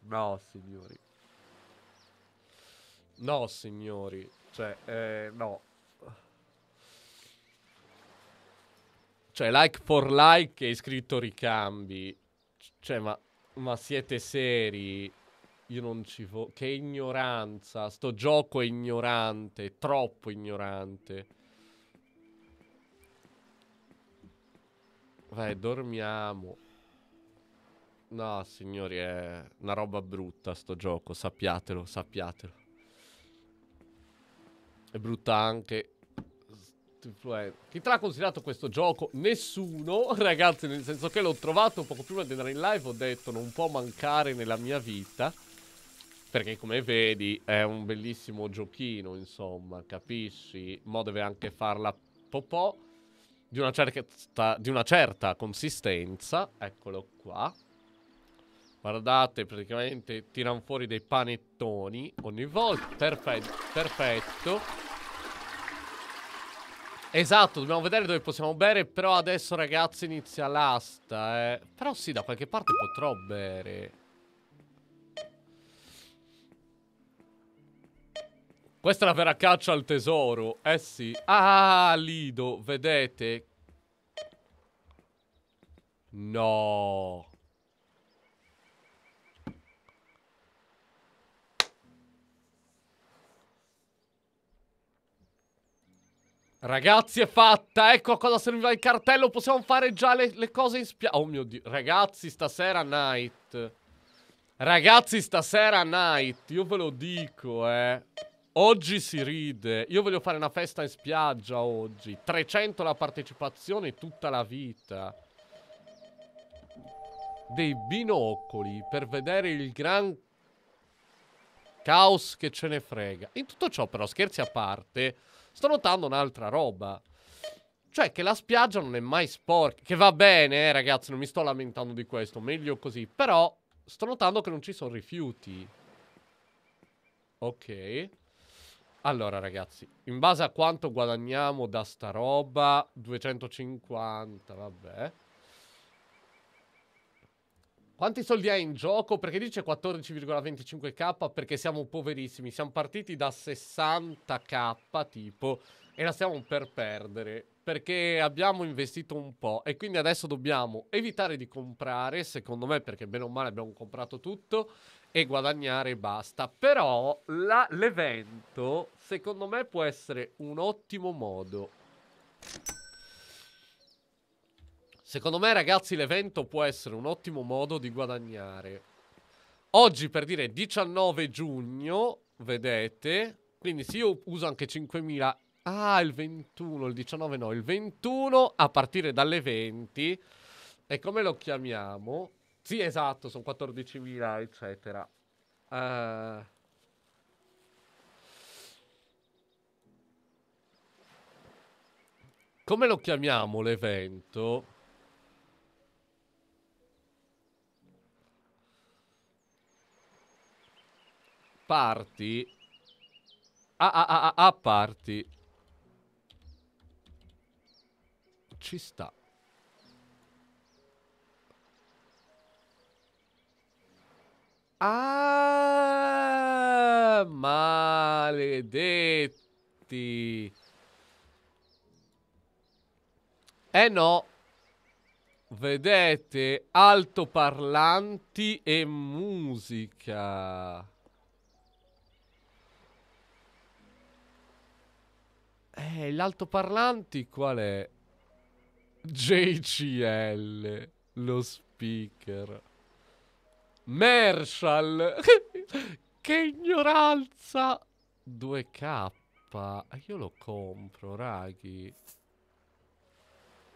No, signori. No, signori. Cioè, eh, no. Cioè, like for like e iscritto ricambi. Cioè, ma, ma siete seri? Io non ci vo... Che ignoranza. Sto gioco è ignorante. Troppo ignorante. Vai, dormiamo. No, signori, è una roba brutta sto gioco, sappiatelo, sappiatelo. È brutta anche... Chi te l'ha considerato questo gioco? Nessuno, ragazzi, nel senso che l'ho trovato poco prima di andare in live, ho detto non può mancare nella mia vita. Perché come vedi è un bellissimo giochino, insomma, capisci? Mo deve anche farla popò di una certa, di una certa consistenza, eccolo qua. Guardate, praticamente tirano fuori dei panettoni ogni volta. Perfe perfetto. Esatto, dobbiamo vedere dove possiamo bere, però adesso ragazzi inizia l'asta, eh. Però sì, da qualche parte potrò bere. Questa è la vera caccia al tesoro. Eh sì. Ah, Lido, vedete? No. Ragazzi è fatta, ecco a cosa serviva il cartello, possiamo fare già le, le cose in spiaggia Oh mio dio, ragazzi stasera night Ragazzi stasera night, io ve lo dico eh Oggi si ride. Io voglio fare una festa in spiaggia oggi. 300 la partecipazione tutta la vita. Dei binocoli per vedere il gran caos che ce ne frega. In tutto ciò però, scherzi a parte, sto notando un'altra roba. Cioè che la spiaggia non è mai sporca. Che va bene, eh, ragazzi, non mi sto lamentando di questo. Meglio così. Però sto notando che non ci sono rifiuti. Ok. Allora ragazzi, in base a quanto guadagniamo da sta roba, 250, vabbè. Quanti soldi hai in gioco? Perché dice 14,25k? Perché siamo poverissimi, siamo partiti da 60k tipo e la stiamo per perdere perché abbiamo investito un po' e quindi adesso dobbiamo evitare di comprare, secondo me, perché bene o male abbiamo comprato tutto e guadagnare e basta. Però la, l'evento, secondo me, può essere un ottimo modo. Secondo me, ragazzi, l'evento può essere un ottimo modo di guadagnare. Oggi, per dire 19 giugno, vedete. Quindi se io uso anche 5.000... Ah, il 21, il 19 no, il 21 a partire dalle 20. E come lo chiamiamo? Sì, esatto, sono 14.000, eccetera. Uh... Come lo chiamiamo l'evento? Party. Ah, ah, ah, ah, ah party. Ci sta. Ah, maledetti. Eh no. Vedete, altoparlanti e musica. Eh, l'altoparlanti qual è? JCL, lo speaker. Marshall. che ignoranza. 2K. Ah, io lo compro, raghi.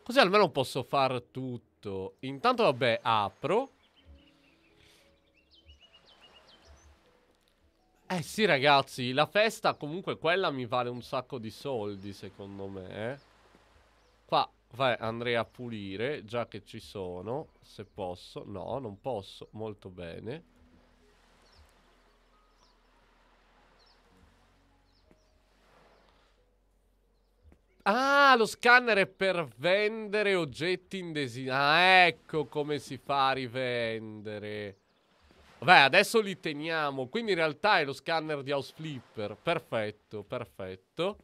Così almeno posso far tutto. Intanto, vabbè, apro. Eh sì, ragazzi, la festa comunque quella mi vale un sacco di soldi, secondo me. Eh? Qua Vai andrei a pulire, già che ci sono, se posso. No, non posso, molto bene. Ah, lo scanner è per vendere oggetti indesiderati. Ah, ecco come si fa a rivendere. Vabbè, adesso li teniamo. Quindi in realtà è lo scanner di House Flipper. Perfetto, perfetto.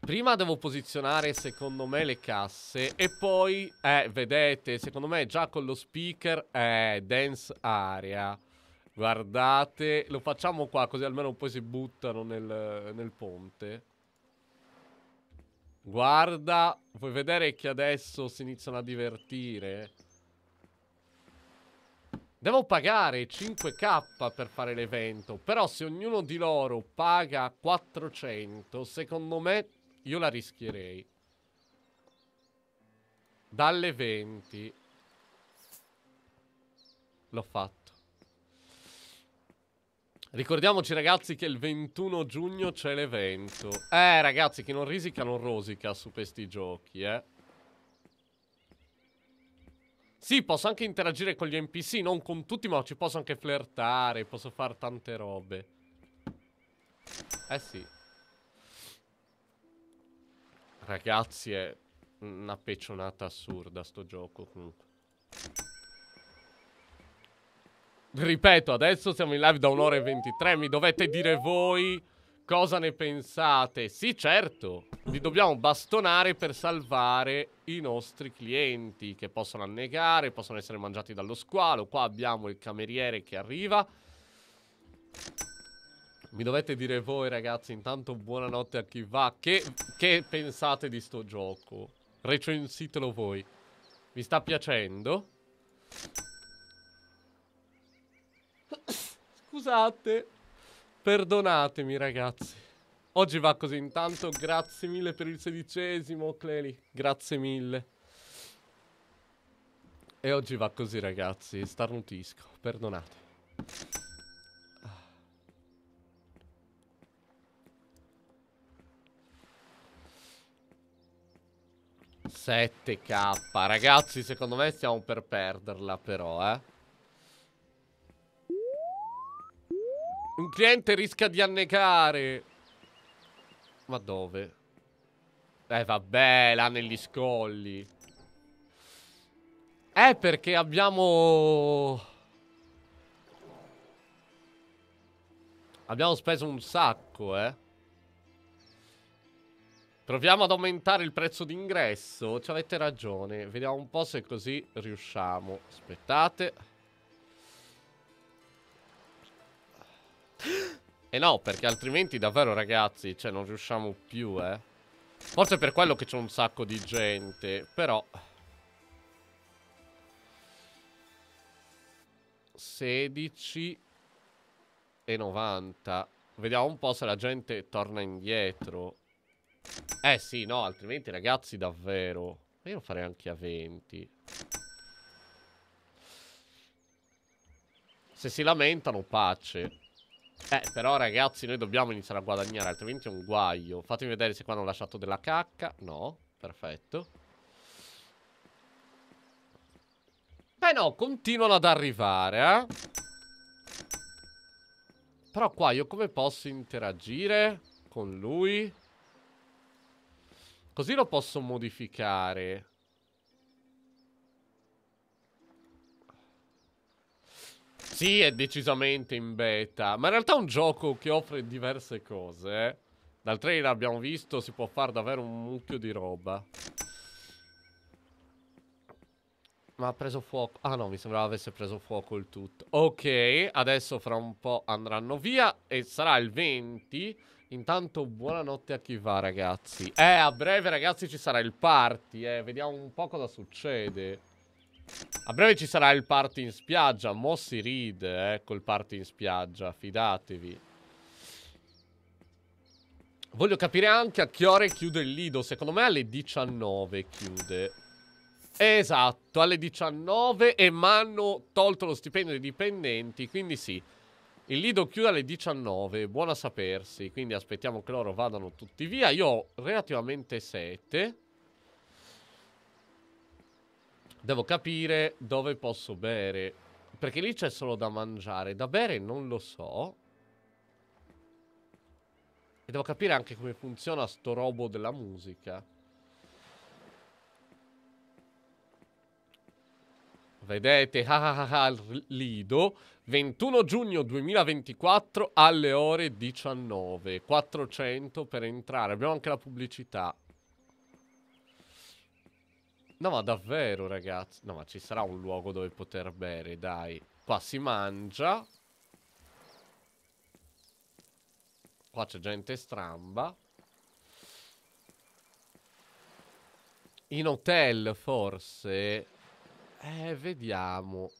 Prima devo posizionare secondo me le casse e poi, eh, vedete, secondo me già con lo speaker, eh, dance area. Guardate, lo facciamo qua così almeno poi si buttano nel, nel ponte. Guarda, vuoi vedere che adesso si iniziano a divertire? Devo pagare 5k per fare l'evento, però se ognuno di loro paga 400, secondo me io la rischierei. Dalle 20. L'ho fatto. Ricordiamoci ragazzi che il 21 giugno c'è l'evento. Eh ragazzi, chi non risica non rosica su questi giochi, eh. Sì, posso anche interagire con gli NPC, non con tutti, ma ci posso anche flirtare, posso fare tante robe. Eh sì. Ragazzi, è una peccionata assurda sto gioco comunque. Ripeto, adesso siamo in live da un'ora e 23. Mi dovete dire voi cosa ne pensate. Sì, certo, li dobbiamo bastonare per salvare i nostri clienti che possono annegare, possono essere mangiati dallo squalo. Qua abbiamo il cameriere che arriva. Mi dovete dire voi ragazzi intanto buonanotte a chi va Che, che pensate di sto gioco? Recensitelo voi Mi sta piacendo Scusate Perdonatemi ragazzi Oggi va così intanto Grazie mille per il sedicesimo Cleli Grazie mille E oggi va così ragazzi Starnutisco Perdonate 7k. Ragazzi, secondo me stiamo per perderla però, eh. Un cliente rischia di annegare. Ma dove? Eh, vabbè, là negli scolli. Eh, perché abbiamo... Abbiamo speso un sacco, eh. Proviamo ad aumentare il prezzo d'ingresso. Ci avete ragione. Vediamo un po' se così riusciamo. Aspettate. E eh no, perché altrimenti davvero, ragazzi, cioè non riusciamo più, eh. Forse per quello che c'è un sacco di gente, però... 16 e 90. Vediamo un po' se la gente torna indietro. Eh sì, no, altrimenti ragazzi davvero. Io lo farei anche a 20. Se si lamentano, pace. Eh, però ragazzi, noi dobbiamo iniziare a guadagnare, altrimenti è un guaio. Fatemi vedere se qua hanno lasciato della cacca. No, perfetto. Beh no, continuano ad arrivare, eh. Però qua io come posso interagire con lui? Così lo posso modificare. Sì, è decisamente in beta. Ma in realtà è un gioco che offre diverse cose. Eh. Dal trailer abbiamo visto, si può fare davvero un mucchio di roba. Ma ha preso fuoco. Ah no, mi sembrava avesse preso fuoco il tutto. Ok, adesso fra un po' andranno via e sarà il 20 Intanto buonanotte a chi va ragazzi Eh a breve ragazzi ci sarà il party eh Vediamo un po' cosa succede A breve ci sarà il party in spiaggia Mo si ride eh col party in spiaggia Fidatevi Voglio capire anche a che ore chiude il Lido Secondo me alle 19 chiude Esatto alle 19 E mi hanno tolto lo stipendio dei dipendenti Quindi sì il Lido chiude alle 19, buona sapersi, quindi aspettiamo che loro vadano tutti via. Io ho relativamente sete. Devo capire dove posso bere, perché lì c'è solo da mangiare. Da bere non lo so. E devo capire anche come funziona sto robo della musica. Vedete, ah, ah ah ah, il Lido 21 giugno 2024 alle ore 19. 400 per entrare. Abbiamo anche la pubblicità. No, ma davvero, ragazzi. No, ma ci sarà un luogo dove poter bere, dai. Qua si mangia. Qua c'è gente stramba. In hotel, forse. Eh, vediamo.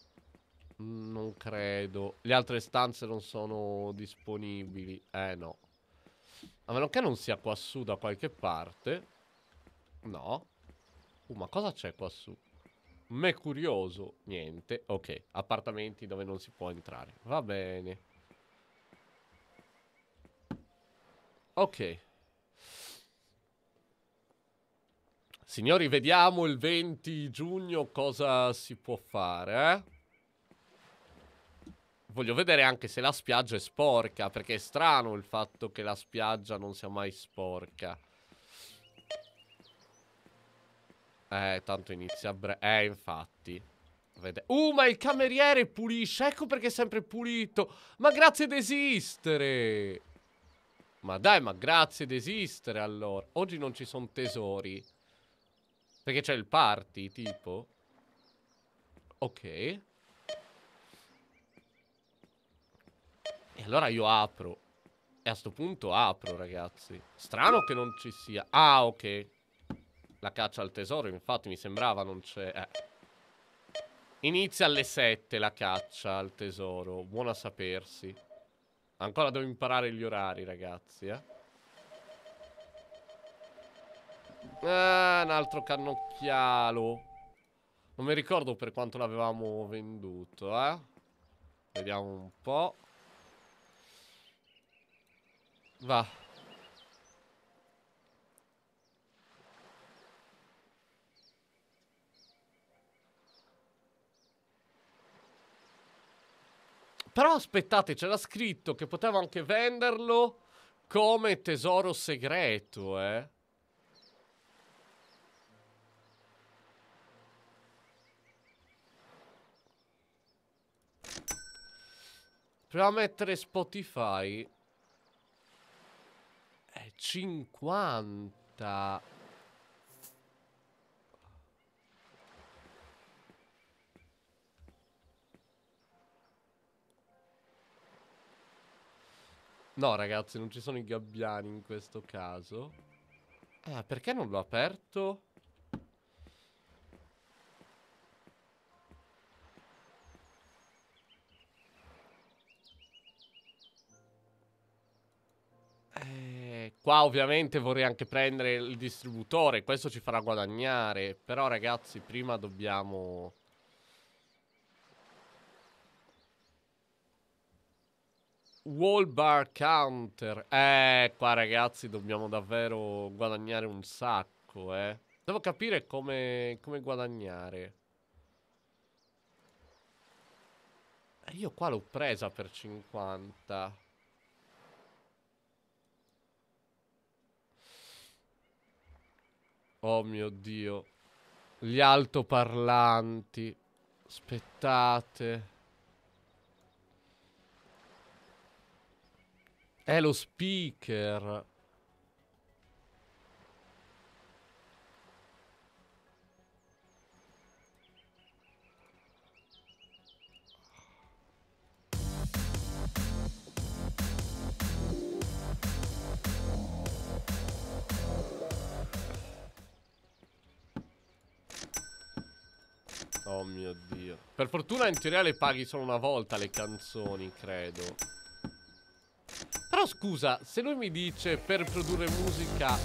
Non credo. Le altre stanze non sono disponibili. Eh no. A meno che non sia quassù da qualche parte. No. Uh, ma cosa c'è quassù? su? Me curioso. Niente. Ok. Appartamenti dove non si può entrare. Va bene. Ok. Signori, vediamo il 20 giugno cosa si può fare, eh? voglio vedere anche se la spiaggia è sporca, perché è strano il fatto che la spiaggia non sia mai sporca. Eh, tanto inizia a bre... Eh, infatti. Vede... Uh, ma il cameriere pulisce. Ecco perché è sempre pulito. Ma grazie d'esistere. Ma dai, ma grazie d'esistere, allora. Oggi non ci sono tesori. Perché c'è il party, tipo. Ok. E allora io apro. E a sto punto apro, ragazzi. Strano che non ci sia. Ah, ok. La caccia al tesoro, infatti, mi sembrava non c'è... Eh. Inizia alle 7 la caccia al tesoro. Buona sapersi. Ancora devo imparare gli orari, ragazzi, eh. Ah, un altro cannocchialo. Non mi ricordo per quanto l'avevamo venduto, eh. Vediamo un po'. Va. Però aspettate, c'era scritto che potevo anche venderlo come tesoro segreto, eh. Proviamo a mettere Spotify. 50 No ragazzi non ci sono i gabbiani in questo caso Ah perché non l'ho aperto? Eh qua ovviamente vorrei anche prendere il distributore, questo ci farà guadagnare, però ragazzi prima dobbiamo... Wall bar counter. Eh, qua ragazzi dobbiamo davvero guadagnare un sacco, eh. Devo capire come, come guadagnare. Eh, io qua l'ho presa per 50. Oh mio Dio. Gli altoparlanti. Aspettate. È lo speaker. Oh mio dio. Per fortuna in teoria le paghi solo una volta le canzoni, credo. Però scusa, se lui mi dice per produrre musica...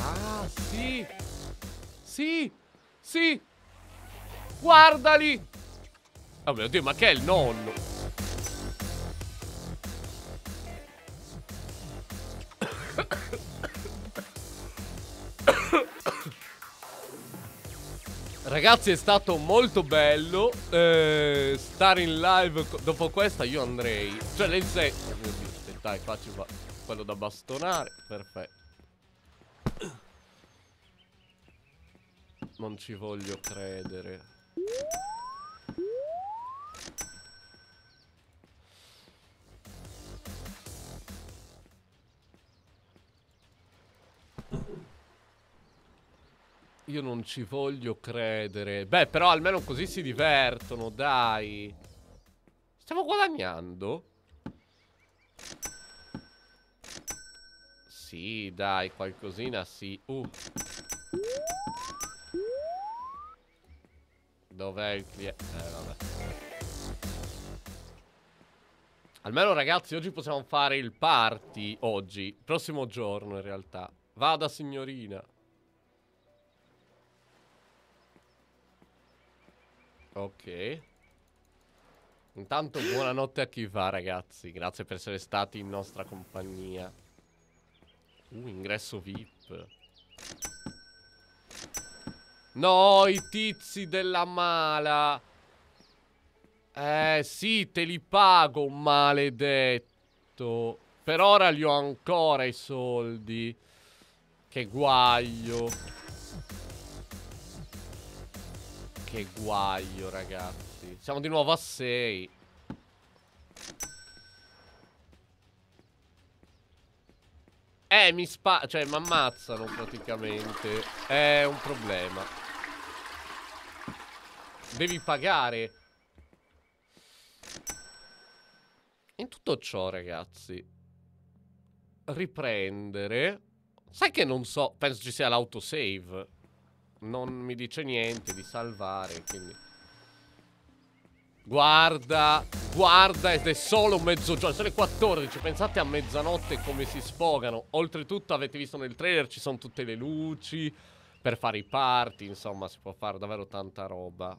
Ah, sì! Sì! Sì! Guardali! Oh mio dio, ma che è il nonno? Ragazzi è stato molto bello eh, Stare in live Dopo questa io andrei Cioè lei sei Dai faccio qua quello da bastonare Perfetto Non ci voglio credere Io non ci voglio credere. Beh, però almeno così si divertono, dai. Stiamo guadagnando? Sì, dai, qualcosina sì. Uh. Dov'è il cliente? Eh, vabbè. Almeno ragazzi, oggi possiamo fare il party. Oggi. Prossimo giorno, in realtà. Vada, signorina. Ok. Intanto buonanotte a chi va ragazzi, grazie per essere stati in nostra compagnia. Uh, ingresso VIP. No, i tizi della mala. Eh sì, te li pago, maledetto. Per ora li ho ancora i soldi. Che guaglio. che guaio, ragazzi. Siamo di nuovo a 6. Eh, mi spa... Cioè, mi ammazzano praticamente. È un problema. Devi pagare. In tutto ciò, ragazzi. Riprendere. Sai che non so... Penso ci sia l'autosave non mi dice niente di salvare, quindi... Guarda, guarda ed è solo mezzogiorno, sono le 14, pensate a mezzanotte come si sfogano. Oltretutto avete visto nel trailer ci sono tutte le luci per fare i party, insomma si può fare davvero tanta roba.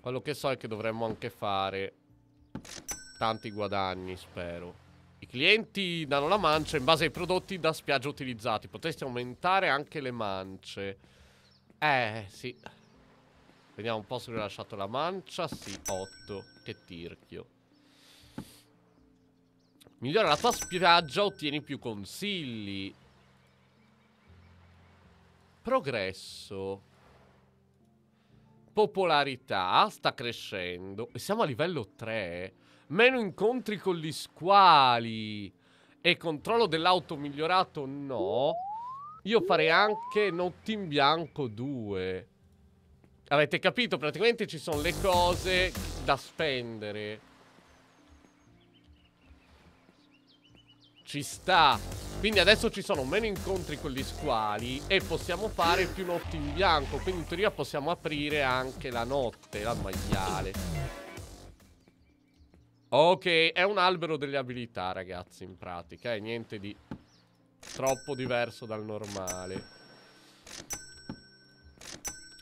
Quello che so è che dovremmo anche fare tanti guadagni, spero. Clienti danno la mancia in base ai prodotti da spiaggia utilizzati. Potresti aumentare anche le mance. Eh, sì. Vediamo un po' se ho lasciato la mancia. Sì, 8. Che tirchio. Migliora la tua spiaggia, ottieni più consigli. Progresso. Popolarità sta crescendo. E siamo a livello 3 meno incontri con gli squali e controllo dell'auto migliorato no. Io farei anche notte in bianco 2. Avete capito? Praticamente ci sono le cose da spendere. Ci sta. Quindi adesso ci sono meno incontri con gli squali e possiamo fare più notti in bianco. Quindi in teoria possiamo aprire anche la notte, la maiale. Ok, è un albero delle abilità, ragazzi, in pratica. È eh, niente di troppo diverso dal normale.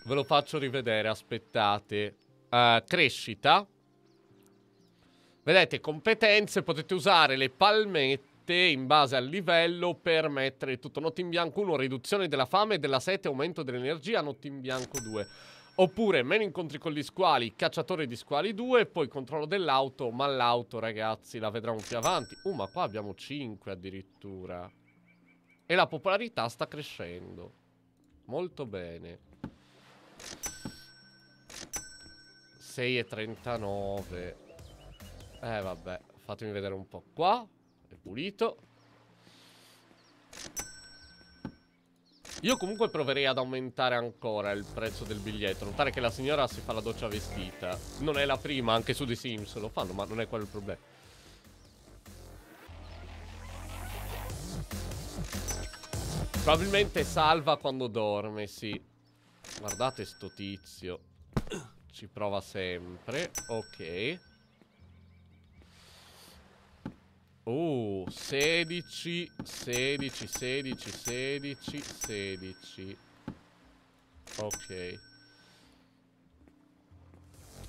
Ve lo faccio rivedere, aspettate. Uh, crescita. Vedete, competenze, potete usare le palmette in base al livello per mettere tutto. Notte in bianco 1, riduzione della fame e della sete, aumento dell'energia. Notte in bianco 2. Oppure meno incontri con gli squali, cacciatore di squali 2, poi controllo dell'auto, ma l'auto ragazzi la vedremo più avanti. Uh, ma qua abbiamo 5 addirittura. E la popolarità sta crescendo. Molto bene. 6,39. Eh vabbè, fatemi vedere un po' qua. È pulito. Io comunque proverei ad aumentare ancora il prezzo del biglietto. Notare che la signora si fa la doccia vestita. Non è la prima, anche su The Sims lo fanno, ma non è quello il problema. Probabilmente salva quando dorme, sì. Guardate sto tizio. Ci prova sempre. Ok. Oh, 16, 16, 16, 16, 16. Ok. E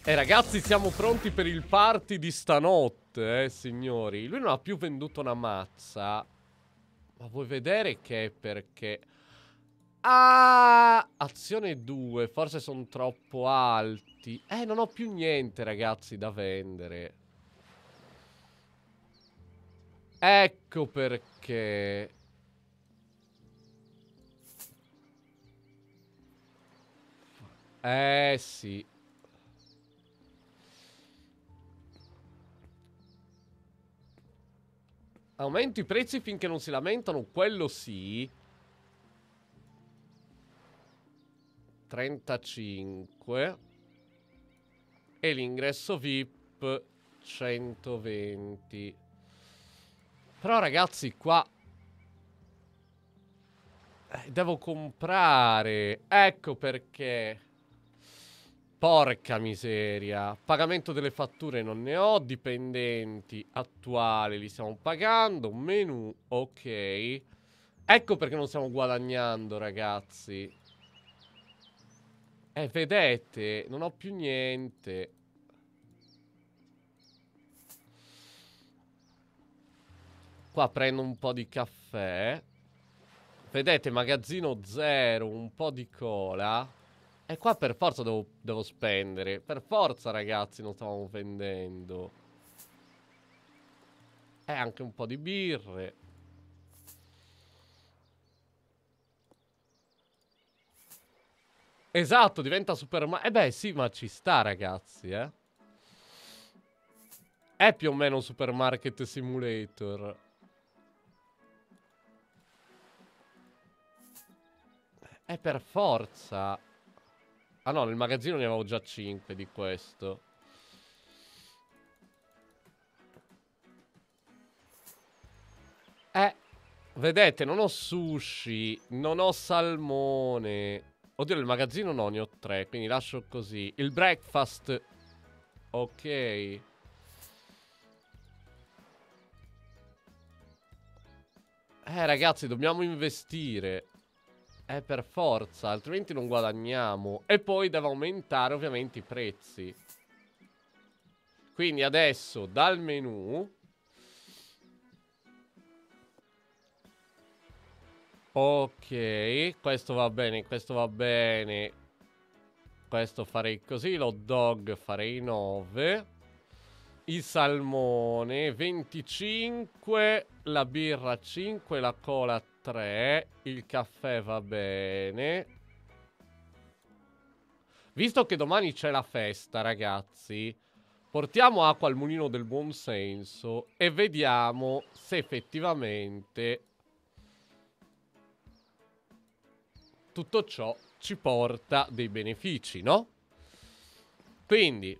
eh, ragazzi, siamo pronti per il party di stanotte, eh signori. Lui non ha più venduto una mazza. Ma vuoi vedere che è perché... Ah! Azione 2, forse sono troppo alti. Eh, non ho più niente ragazzi da vendere. Ecco perché... Eh sì. Aumento i prezzi finché non si lamentano, quello sì. 35. E l'ingresso VIP 120. Però ragazzi qua eh, Devo comprare Ecco perché Porca miseria Pagamento delle fatture non ne ho Dipendenti attuali Li stiamo pagando Menu ok Ecco perché non stiamo guadagnando ragazzi Eh vedete Non ho più niente Qua prendo un po' di caffè. Vedete, magazzino zero, un po' di cola. E qua per forza devo, devo spendere. Per forza, ragazzi, non stavamo vendendo. E anche un po' di birre. Esatto, diventa Super Eh beh, sì, ma ci sta, ragazzi, eh. È più o meno un Supermarket Simulator. È per forza. Ah no, nel magazzino ne avevo già 5 di questo. Eh, vedete, non ho sushi, non ho salmone. Oddio, nel magazzino no, ne ho 3, quindi lascio così. Il breakfast. Ok. Eh ragazzi, dobbiamo investire. È per forza, altrimenti non guadagniamo. E poi deve aumentare ovviamente i prezzi. Quindi adesso dal menu... Ok, questo va bene, questo va bene. Questo farei così, l'hot dog farei 9. Il salmone 25, la birra 5, la cola 3. Il caffè va bene. Visto che domani c'è la festa, ragazzi, portiamo acqua al mulino del buon senso e vediamo se effettivamente tutto ciò ci porta dei benefici, no? Quindi,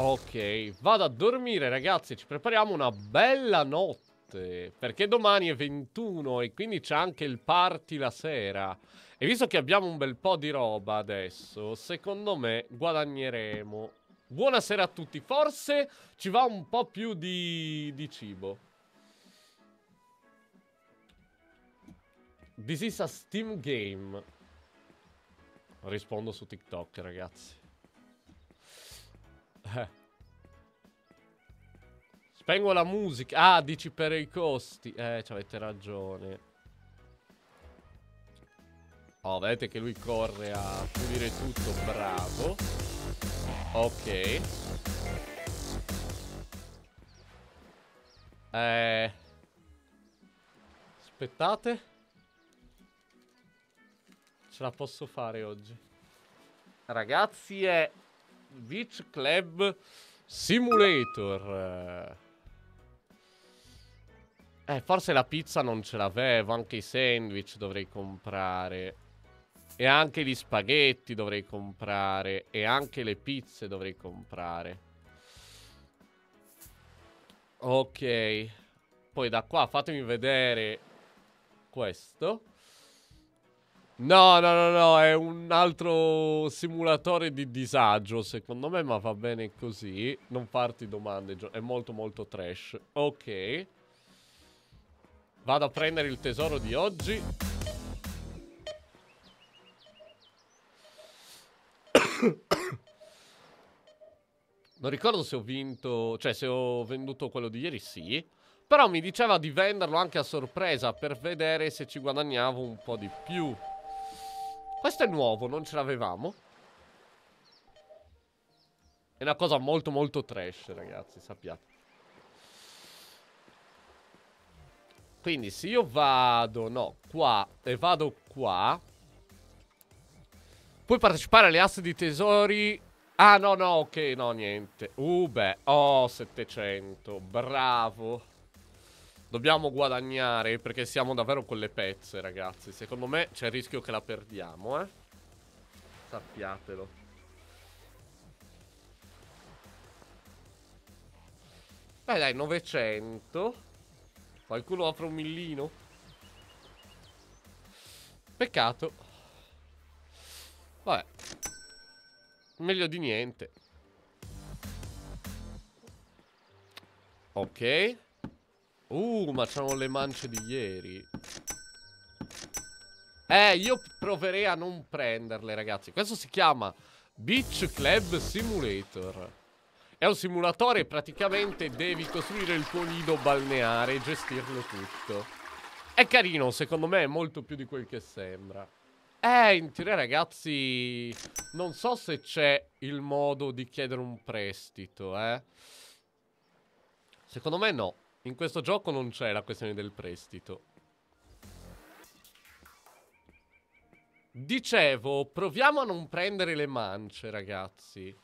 Ok, vado a dormire ragazzi, ci prepariamo una bella notte, perché domani è 21 e quindi c'è anche il party la sera. E visto che abbiamo un bel po' di roba adesso, secondo me guadagneremo. Buonasera a tutti, forse ci va un po' più di, di cibo. This is a Steam game. Rispondo su TikTok ragazzi. Eh. Spengo la musica. Ah, dici per i costi. Eh, ci avete ragione. Oh, vedete che lui corre a pulire tutto. Bravo. Ok. Eh... Aspettate. Ce la posso fare oggi. Ragazzi, è Beach Club Simulator. Eh, forse la pizza non ce l'avevo, anche i sandwich dovrei comprare. E anche gli spaghetti dovrei comprare. E anche le pizze dovrei comprare. Ok. Poi da qua fatemi vedere questo. No, no, no, no, è un altro simulatore di disagio, secondo me, ma va bene così. Non farti domande, è molto molto trash. Ok. Vado a prendere il tesoro di oggi. non ricordo se ho vinto, cioè se ho venduto quello di ieri, sì. Però mi diceva di venderlo anche a sorpresa per vedere se ci guadagnavo un po' di più. Questo è nuovo, non ce l'avevamo. È una cosa molto molto trash, ragazzi, sappiate. Quindi se io vado, no, qua e vado qua Puoi partecipare alle aste di tesori Ah no no, ok, no niente Uh beh, oh 700, bravo Dobbiamo guadagnare perché siamo davvero con le pezze, ragazzi. Secondo me c'è il rischio che la perdiamo, eh. Sappiatelo. Beh, dai, 900. Qualcuno apre un millino. Peccato. Vabbè. Meglio di niente. Ok. Uh, ma c'erano le mance di ieri. Eh, io proverei a non prenderle, ragazzi. Questo si chiama Beach Club Simulator. È un simulatore e praticamente devi costruire il tuo nido balneare e gestirlo tutto. È carino, secondo me è molto più di quel che sembra. Eh, in teoria, ragazzi, non so se c'è il modo di chiedere un prestito, eh. Secondo me no. In questo gioco non c'è la questione del prestito. Dicevo, proviamo a non prendere le mance, ragazzi.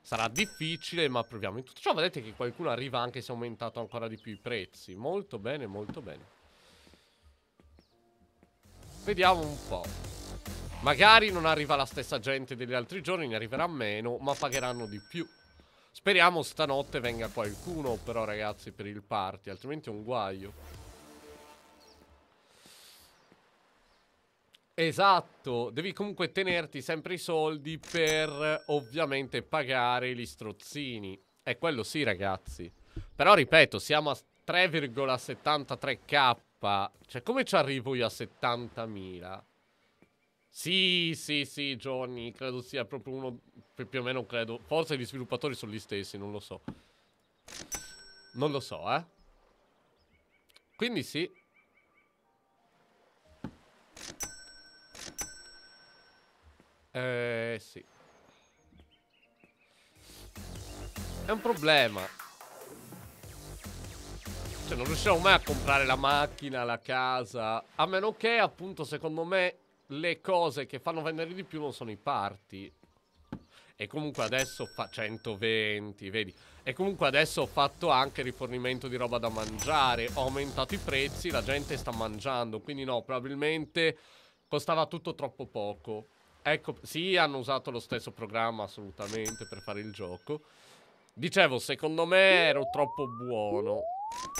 Sarà difficile, ma proviamo. In tutto ciò vedete che qualcuno arriva anche se è aumentato ancora di più i prezzi. Molto bene, molto bene. Vediamo un po'. Magari non arriva la stessa gente degli altri giorni, ne arriverà meno, ma pagheranno di più. Speriamo stanotte venga qualcuno però ragazzi per il party, altrimenti è un guaio. Esatto, devi comunque tenerti sempre i soldi per ovviamente pagare gli strozzini. E quello sì ragazzi. Però ripeto, siamo a 3,73k. Cioè come ci arrivo io a 70.000? Sì, sì, sì, Johnny, credo sia proprio uno più o meno credo. Forse gli sviluppatori sono gli stessi, non lo so. Non lo so, eh. Quindi sì. Eh, sì. È un problema. Cioè, non riusciamo mai a comprare la macchina, la casa. A meno che, appunto, secondo me, le cose che fanno vendere di più non sono i parti. E comunque adesso fa 120, vedi? E comunque adesso ho fatto anche rifornimento di roba da mangiare, ho aumentato i prezzi, la gente sta mangiando, quindi no, probabilmente costava tutto troppo poco. Ecco, sì, hanno usato lo stesso programma assolutamente per fare il gioco. Dicevo, secondo me ero troppo buono.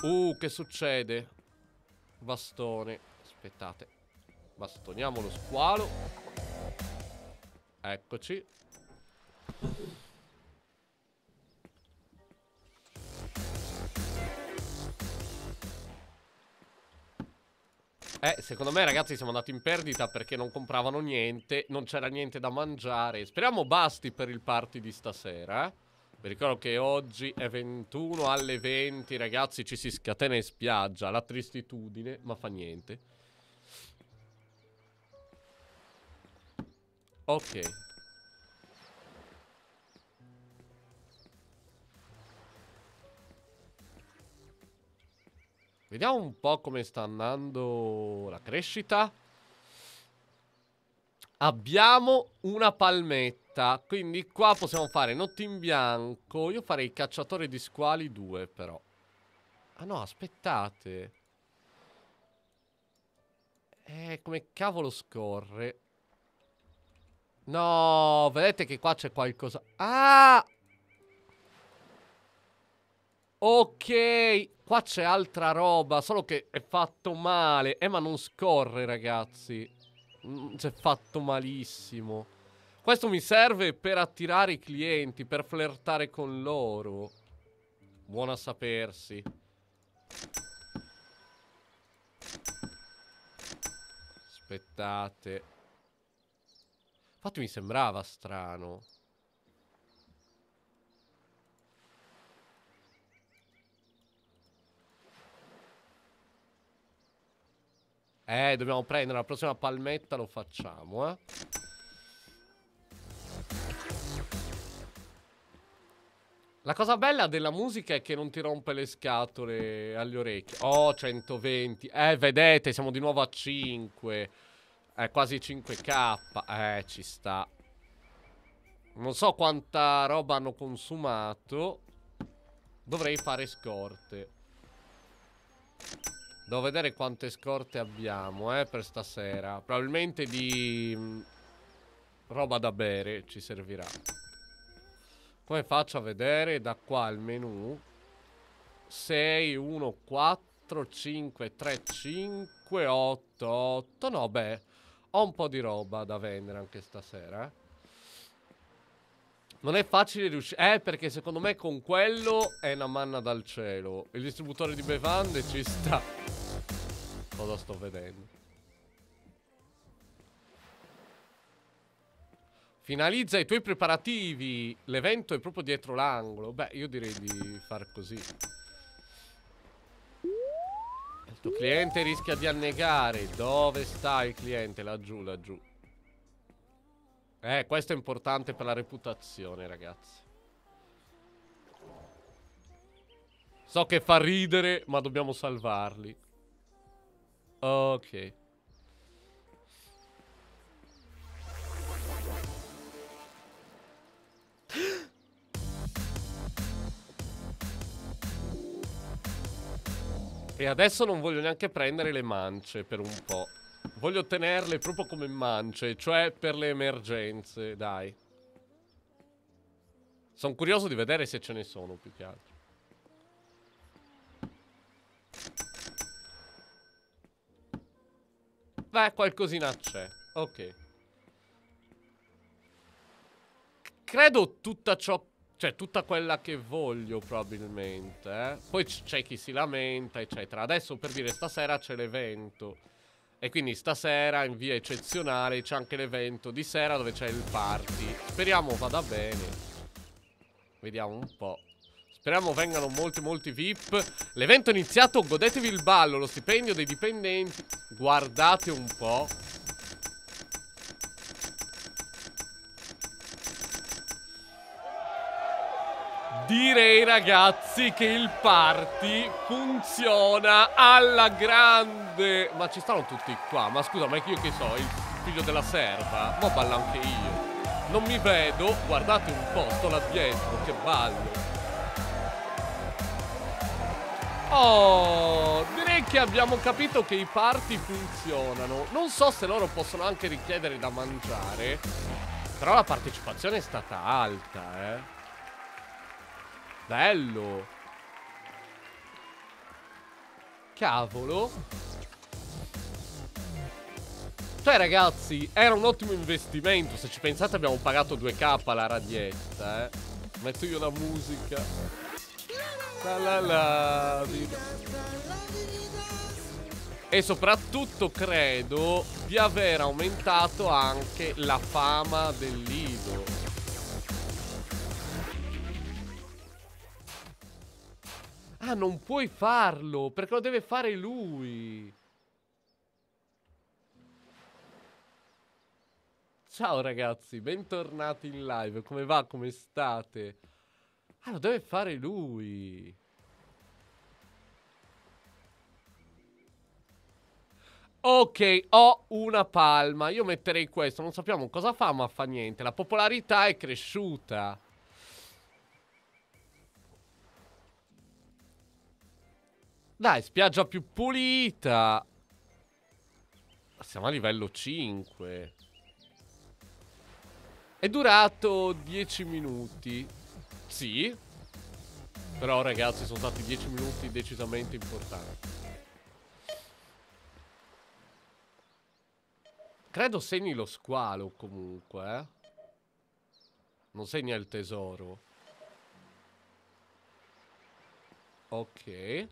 Uh, che succede? Bastone. Aspettate. Bastoniamo lo squalo. Eccoci. Eh, secondo me ragazzi siamo andati in perdita perché non compravano niente, non c'era niente da mangiare. Speriamo basti per il party di stasera. Eh. Vi ricordo che oggi è 21 alle 20, ragazzi ci si scatena in spiaggia, la tristitudine, ma fa niente. Ok. Vediamo un po' come sta andando la crescita. Abbiamo una palmetta, quindi qua possiamo fare notte in bianco. Io farei cacciatore di squali 2 però. Ah no, aspettate. Eh, come cavolo scorre? No, vedete che qua c'è qualcosa. Ah! Ok, Qua c'è altra roba, solo che è fatto male. Eh, ma non scorre, ragazzi. C'è mm, fatto malissimo. Questo mi serve per attirare i clienti, per flirtare con loro. Buona a sapersi. Aspettate. Infatti mi sembrava strano. Eh, dobbiamo prendere la prossima palmetta, lo facciamo, eh. La cosa bella della musica è che non ti rompe le scatole agli orecchi. Oh, 120. Eh, vedete, siamo di nuovo a 5. È eh, quasi 5k. Eh, ci sta. Non so quanta roba hanno consumato. Dovrei fare scorte. Devo vedere quante scorte abbiamo, eh, per stasera. Probabilmente di... Mh, mm, roba da bere ci servirà. Come faccio a vedere da qua il menu? 6, 1, 4, 5, 3, 5, 8, 8. No, beh, ho un po' di roba da vendere anche stasera, eh. Non è facile riuscire... Eh, perché secondo me con quello è una manna dal cielo. Il distributore di bevande ci sta. Cosa sto vedendo? Finalizza i tuoi preparativi. L'evento è proprio dietro l'angolo. Beh, io direi di far così. Il tuo cliente rischia di annegare. Dove sta il cliente? Laggiù, laggiù. Eh, questo è importante per la reputazione, ragazzi. So che fa ridere, ma dobbiamo salvarli. Ok. E adesso non voglio neanche prendere le mance per un po'. Voglio tenerle proprio come mance, cioè per le emergenze, dai. Sono curioso di vedere se ce ne sono più che altro. Beh, qualcosina c'è. Ok. Credo tutta ciò... Cioè, tutta quella che voglio, probabilmente. Eh? Poi c'è chi si lamenta, eccetera. Adesso, per dire, stasera c'è l'evento. E quindi stasera, in via eccezionale, c'è anche l'evento di sera dove c'è il party. Speriamo vada bene. Vediamo un po'. Speriamo vengano molti molti VIP L'evento è iniziato, godetevi il ballo Lo stipendio dei dipendenti Guardate un po' Direi ragazzi che il party funziona alla grande Ma ci stanno tutti qua Ma scusa ma è che io che so il figlio della serva Ma ballo anche io Non mi vedo Guardate un po' sto là dietro Che ballo Oh, direi che abbiamo capito che i party funzionano. Non so se loro possono anche richiedere da mangiare. Però la partecipazione è stata alta, eh. Bello. Cavolo. Cioè, ragazzi, era un ottimo investimento. Se ci pensate abbiamo pagato 2k la radietta, eh. Metto io la musica. E soprattutto credo di aver aumentato anche la fama del Lido. Ah, non puoi farlo, perché lo deve fare lui. Ciao ragazzi, bentornati in live. Come va? Come state? Ah, lo deve fare lui. Ok, ho una palma. Io metterei questo. Non sappiamo cosa fa, ma fa niente. La popolarità è cresciuta. Dai, spiaggia più pulita. Siamo a livello 5. È durato 10 minuti. Sì. Però ragazzi sono stati 10 minuti decisamente importanti. Credo segni lo squalo comunque, eh? Non segna il tesoro. Ok.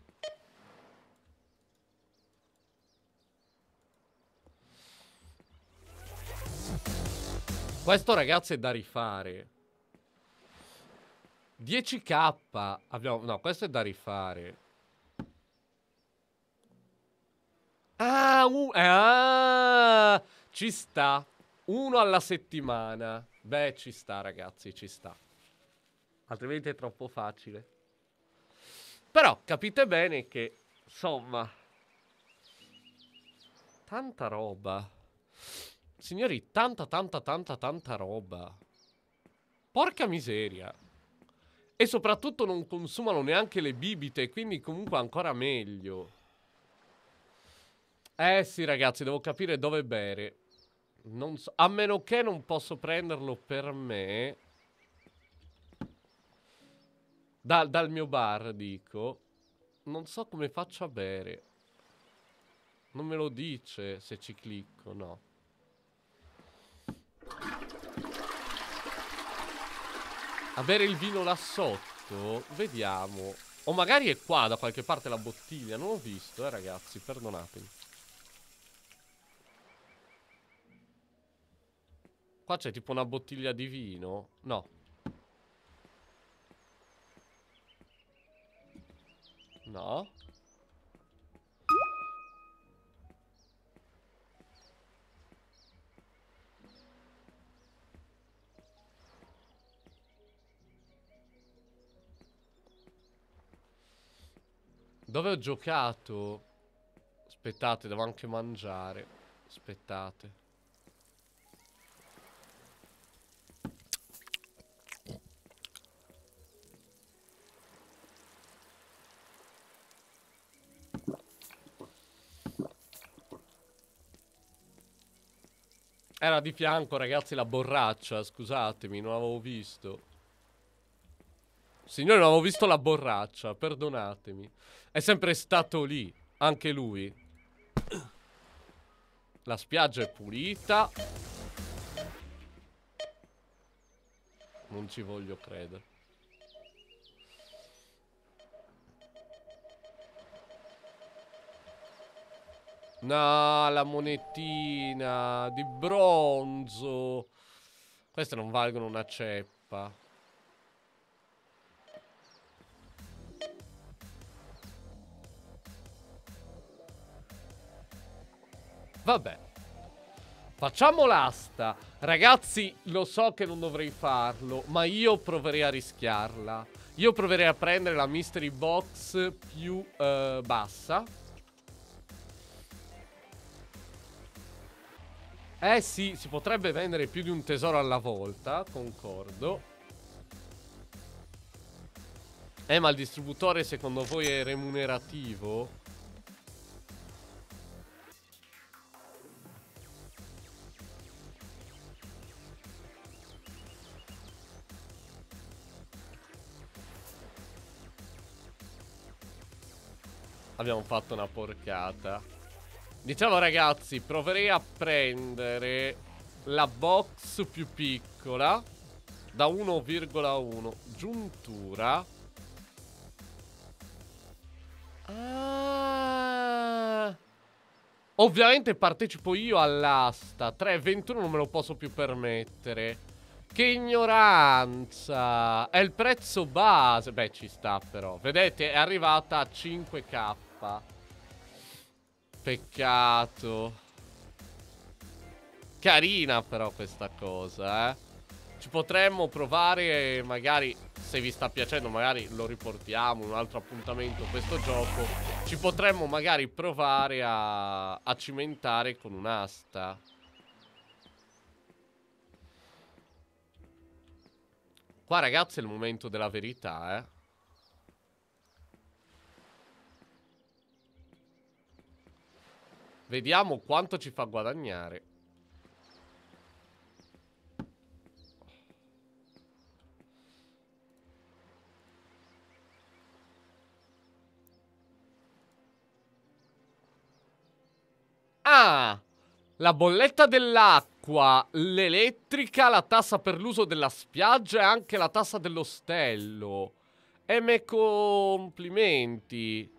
Questo ragazzi è da rifare. 10k abbiamo... No, questo è da rifare. Ah, un... ah, ci sta. Uno alla settimana. Beh, ci sta, ragazzi, ci sta. Altrimenti è troppo facile. Però capite bene che, insomma... Tanta roba. Signori, tanta, tanta, tanta, tanta roba. Porca miseria. E soprattutto non consumano neanche le bibite, quindi comunque ancora meglio. Eh sì ragazzi, devo capire dove bere. So, a meno che non posso prenderlo per me. Da, dal mio bar, dico. Non so come faccio a bere. Non me lo dice se ci clicco, no. Avere il vino là sotto? Vediamo. O magari è qua da qualche parte la bottiglia. Non l'ho visto, eh, ragazzi. Perdonatemi. Qua c'è tipo una bottiglia di vino. No. No. Dove ho giocato? Aspettate, devo anche mangiare. Aspettate. Era di fianco, ragazzi, la borraccia, scusatemi, non avevo visto. Signore, non avevo visto la borraccia, perdonatemi. È sempre stato lì, anche lui. La spiaggia è pulita. Non ci voglio credere. No, la monetina di bronzo. Queste non valgono una ceppa. Vabbè. Facciamo l'asta. Ragazzi, lo so che non dovrei farlo, ma io proverei a rischiarla. Io proverei a prendere la mystery box più eh, bassa. Eh sì, si potrebbe vendere più di un tesoro alla volta, concordo. Eh, ma il distributore secondo voi è remunerativo? abbiamo fatto una porcata. Diciamo ragazzi, proverei a prendere la box più piccola da 1,1 giuntura. Ah. Ovviamente partecipo io all'asta. 3,21 non me lo posso più permettere. Che ignoranza! È il prezzo base. Beh, ci sta però. Vedete, è arrivata a 5k fa. Peccato. Carina però questa cosa, eh. Ci potremmo provare, magari, se vi sta piacendo, magari lo riportiamo, un altro appuntamento questo gioco. Ci potremmo magari provare a, a cimentare con un'asta. Qua ragazzi è il momento della verità, eh. Vediamo quanto ci fa guadagnare. Ah! La bolletta dell'acqua, l'elettrica, la tassa per l'uso della spiaggia e anche la tassa dell'ostello. E me complimenti.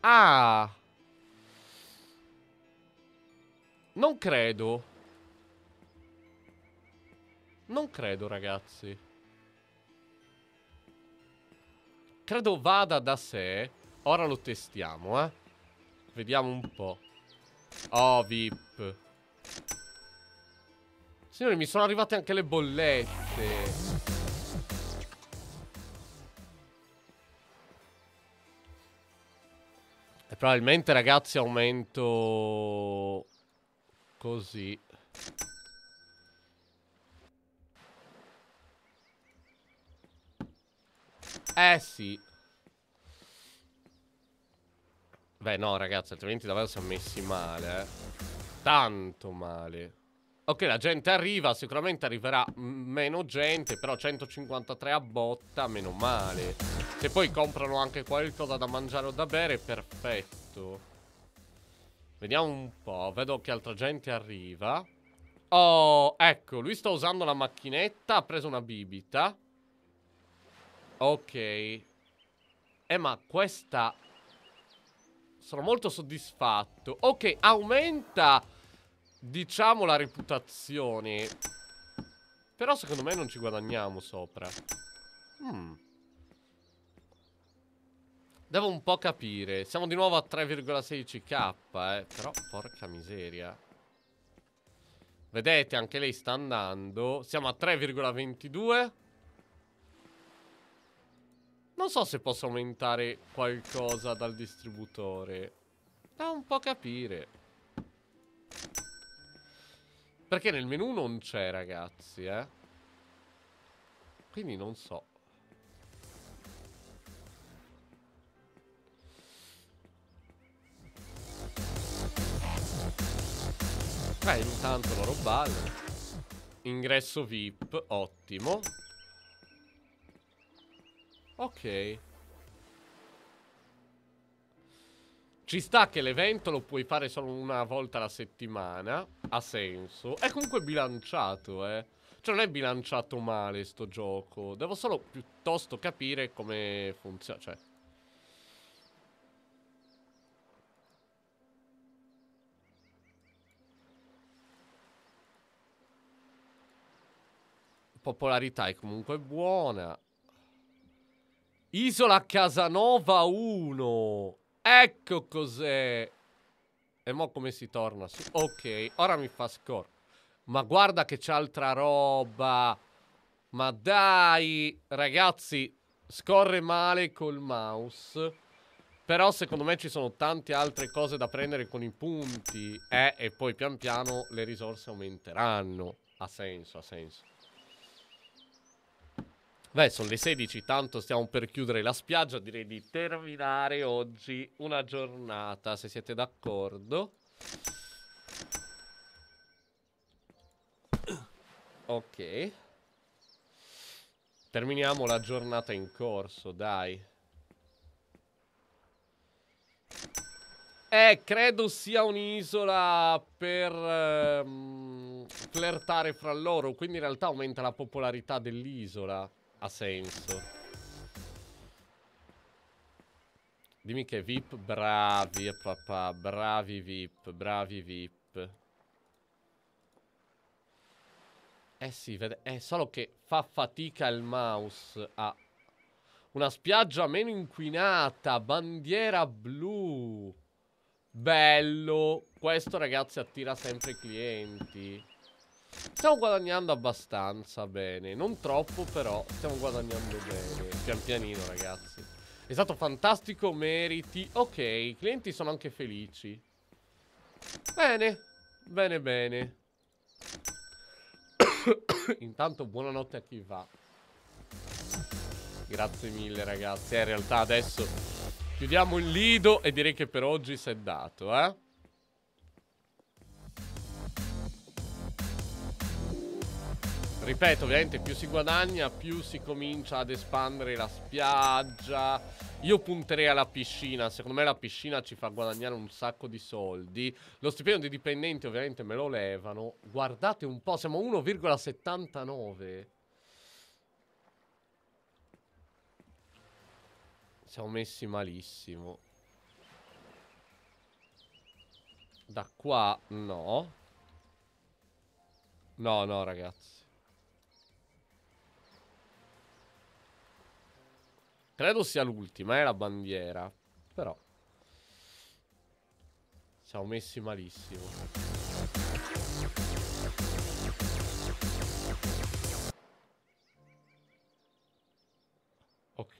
Ah! Non credo. Non credo, ragazzi. Credo vada da sé. Ora lo testiamo, eh. Vediamo un po'. Oh, VIP. Signori, mi sono arrivate anche le bollette. E probabilmente, ragazzi, aumento così. Eh sì. Beh no ragazzi, altrimenti davvero siamo messi male. Eh. Tanto male. Ok, la gente arriva, sicuramente arriverà meno gente, però 153 a botta, meno male. Se poi comprano anche qualcosa da mangiare o da bere, perfetto. Vediamo un po'. Vedo che altra gente arriva. Oh, ecco, lui sta usando la macchinetta, ha preso una bibita. Ok. Eh, ma questa... Sono molto soddisfatto. Ok, aumenta, diciamo, la reputazione. Però secondo me non ci guadagniamo sopra. Hmm. Devo un po' capire. Siamo di nuovo a 3,16k, eh. Però, porca miseria. Vedete, anche lei sta andando. Siamo a 3,22. Non so se posso aumentare qualcosa dal distributore. Da un po' capire. Perché nel menu non c'è, ragazzi, eh. Quindi non so. Beh, intanto lo rubate. Ingresso VIP, ottimo. Ok. Ci sta che l'evento lo puoi fare solo una volta alla settimana. Ha senso. È comunque bilanciato, eh. Cioè, non è bilanciato male sto gioco. Devo solo piuttosto capire come funziona. Cioè, Popolarità è comunque buona. Isola Casanova 1. Ecco cos'è. E mo come si torna? Sì. Ok, ora mi fa score. Ma guarda che c'è altra roba. Ma dai, ragazzi, scorre male col mouse. Però secondo me ci sono tante altre cose da prendere con i punti. Eh, e poi pian piano le risorse aumenteranno. Ha senso, ha senso. Beh, sono le 16, tanto stiamo per chiudere la spiaggia, direi di terminare oggi una giornata, se siete d'accordo. Ok. Terminiamo la giornata in corso, dai. Eh, credo sia un'isola per ehm, flirtare fra loro, quindi in realtà aumenta la popolarità dell'isola ha senso. Dimmi che VIP, bravi papà, bravi VIP, bravi VIP. Eh sì, vede, è solo che fa fatica il mouse a... Una spiaggia meno inquinata, bandiera blu. Bello. Questo ragazzi attira sempre i clienti. Stiamo guadagnando abbastanza bene. Non troppo, però stiamo guadagnando bene. Pian pianino, ragazzi. È stato fantastico, meriti. Ok, i clienti sono anche felici. Bene. Bene, bene. Intanto buonanotte a chi va. Grazie mille, ragazzi. Eh, in realtà adesso chiudiamo il lido e direi che per oggi si è dato, eh. Ripeto, ovviamente più si guadagna, più si comincia ad espandere la spiaggia. Io punterei alla piscina, secondo me la piscina ci fa guadagnare un sacco di soldi. Lo stipendio dei dipendenti ovviamente me lo levano. Guardate un po', siamo a 1,79. Siamo messi malissimo. Da qua no. No, no, ragazzi. Credo sia l'ultima, è eh, la bandiera. Però. Siamo messi malissimo. Ok.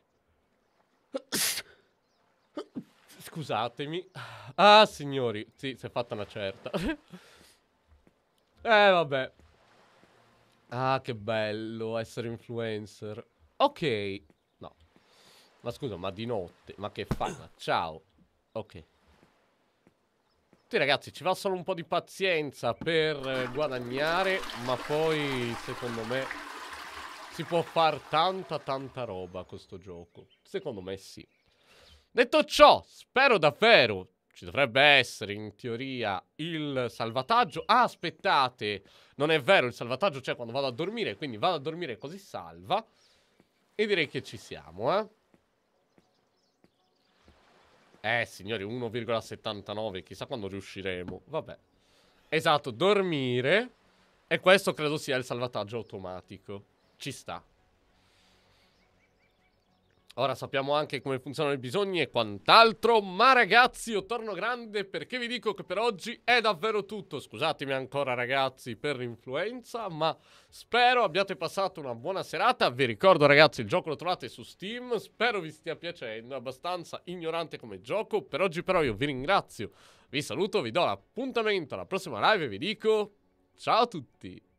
Scusatemi. Ah, signori. Sì, si è fatta una certa. eh, vabbè. Ah, che bello essere influencer. Ok. Ma scusa, ma di notte? Ma che fai? Ma ciao. Ok. Sì ragazzi, ci va solo un po' di pazienza per eh, guadagnare, ma poi secondo me si può fare tanta tanta roba con questo gioco. Secondo me sì. Detto ciò, spero davvero ci dovrebbe essere in teoria il salvataggio. Ah, aspettate, non è vero, il salvataggio c'è quando vado a dormire, quindi vado a dormire così salva. E direi che ci siamo, eh. Eh, signori, 1,79, chissà quando riusciremo. Vabbè. Esatto, dormire. E questo credo sia il salvataggio automatico. Ci sta. Ora sappiamo anche come funzionano i bisogni e quant'altro, ma ragazzi io torno grande perché vi dico che per oggi è davvero tutto. Scusatemi ancora ragazzi per l'influenza, ma spero abbiate passato una buona serata. Vi ricordo ragazzi il gioco lo trovate su Steam, spero vi stia piacendo, è abbastanza ignorante come gioco. Per oggi però io vi ringrazio, vi saluto, vi do l'appuntamento alla prossima live e vi dico ciao a tutti!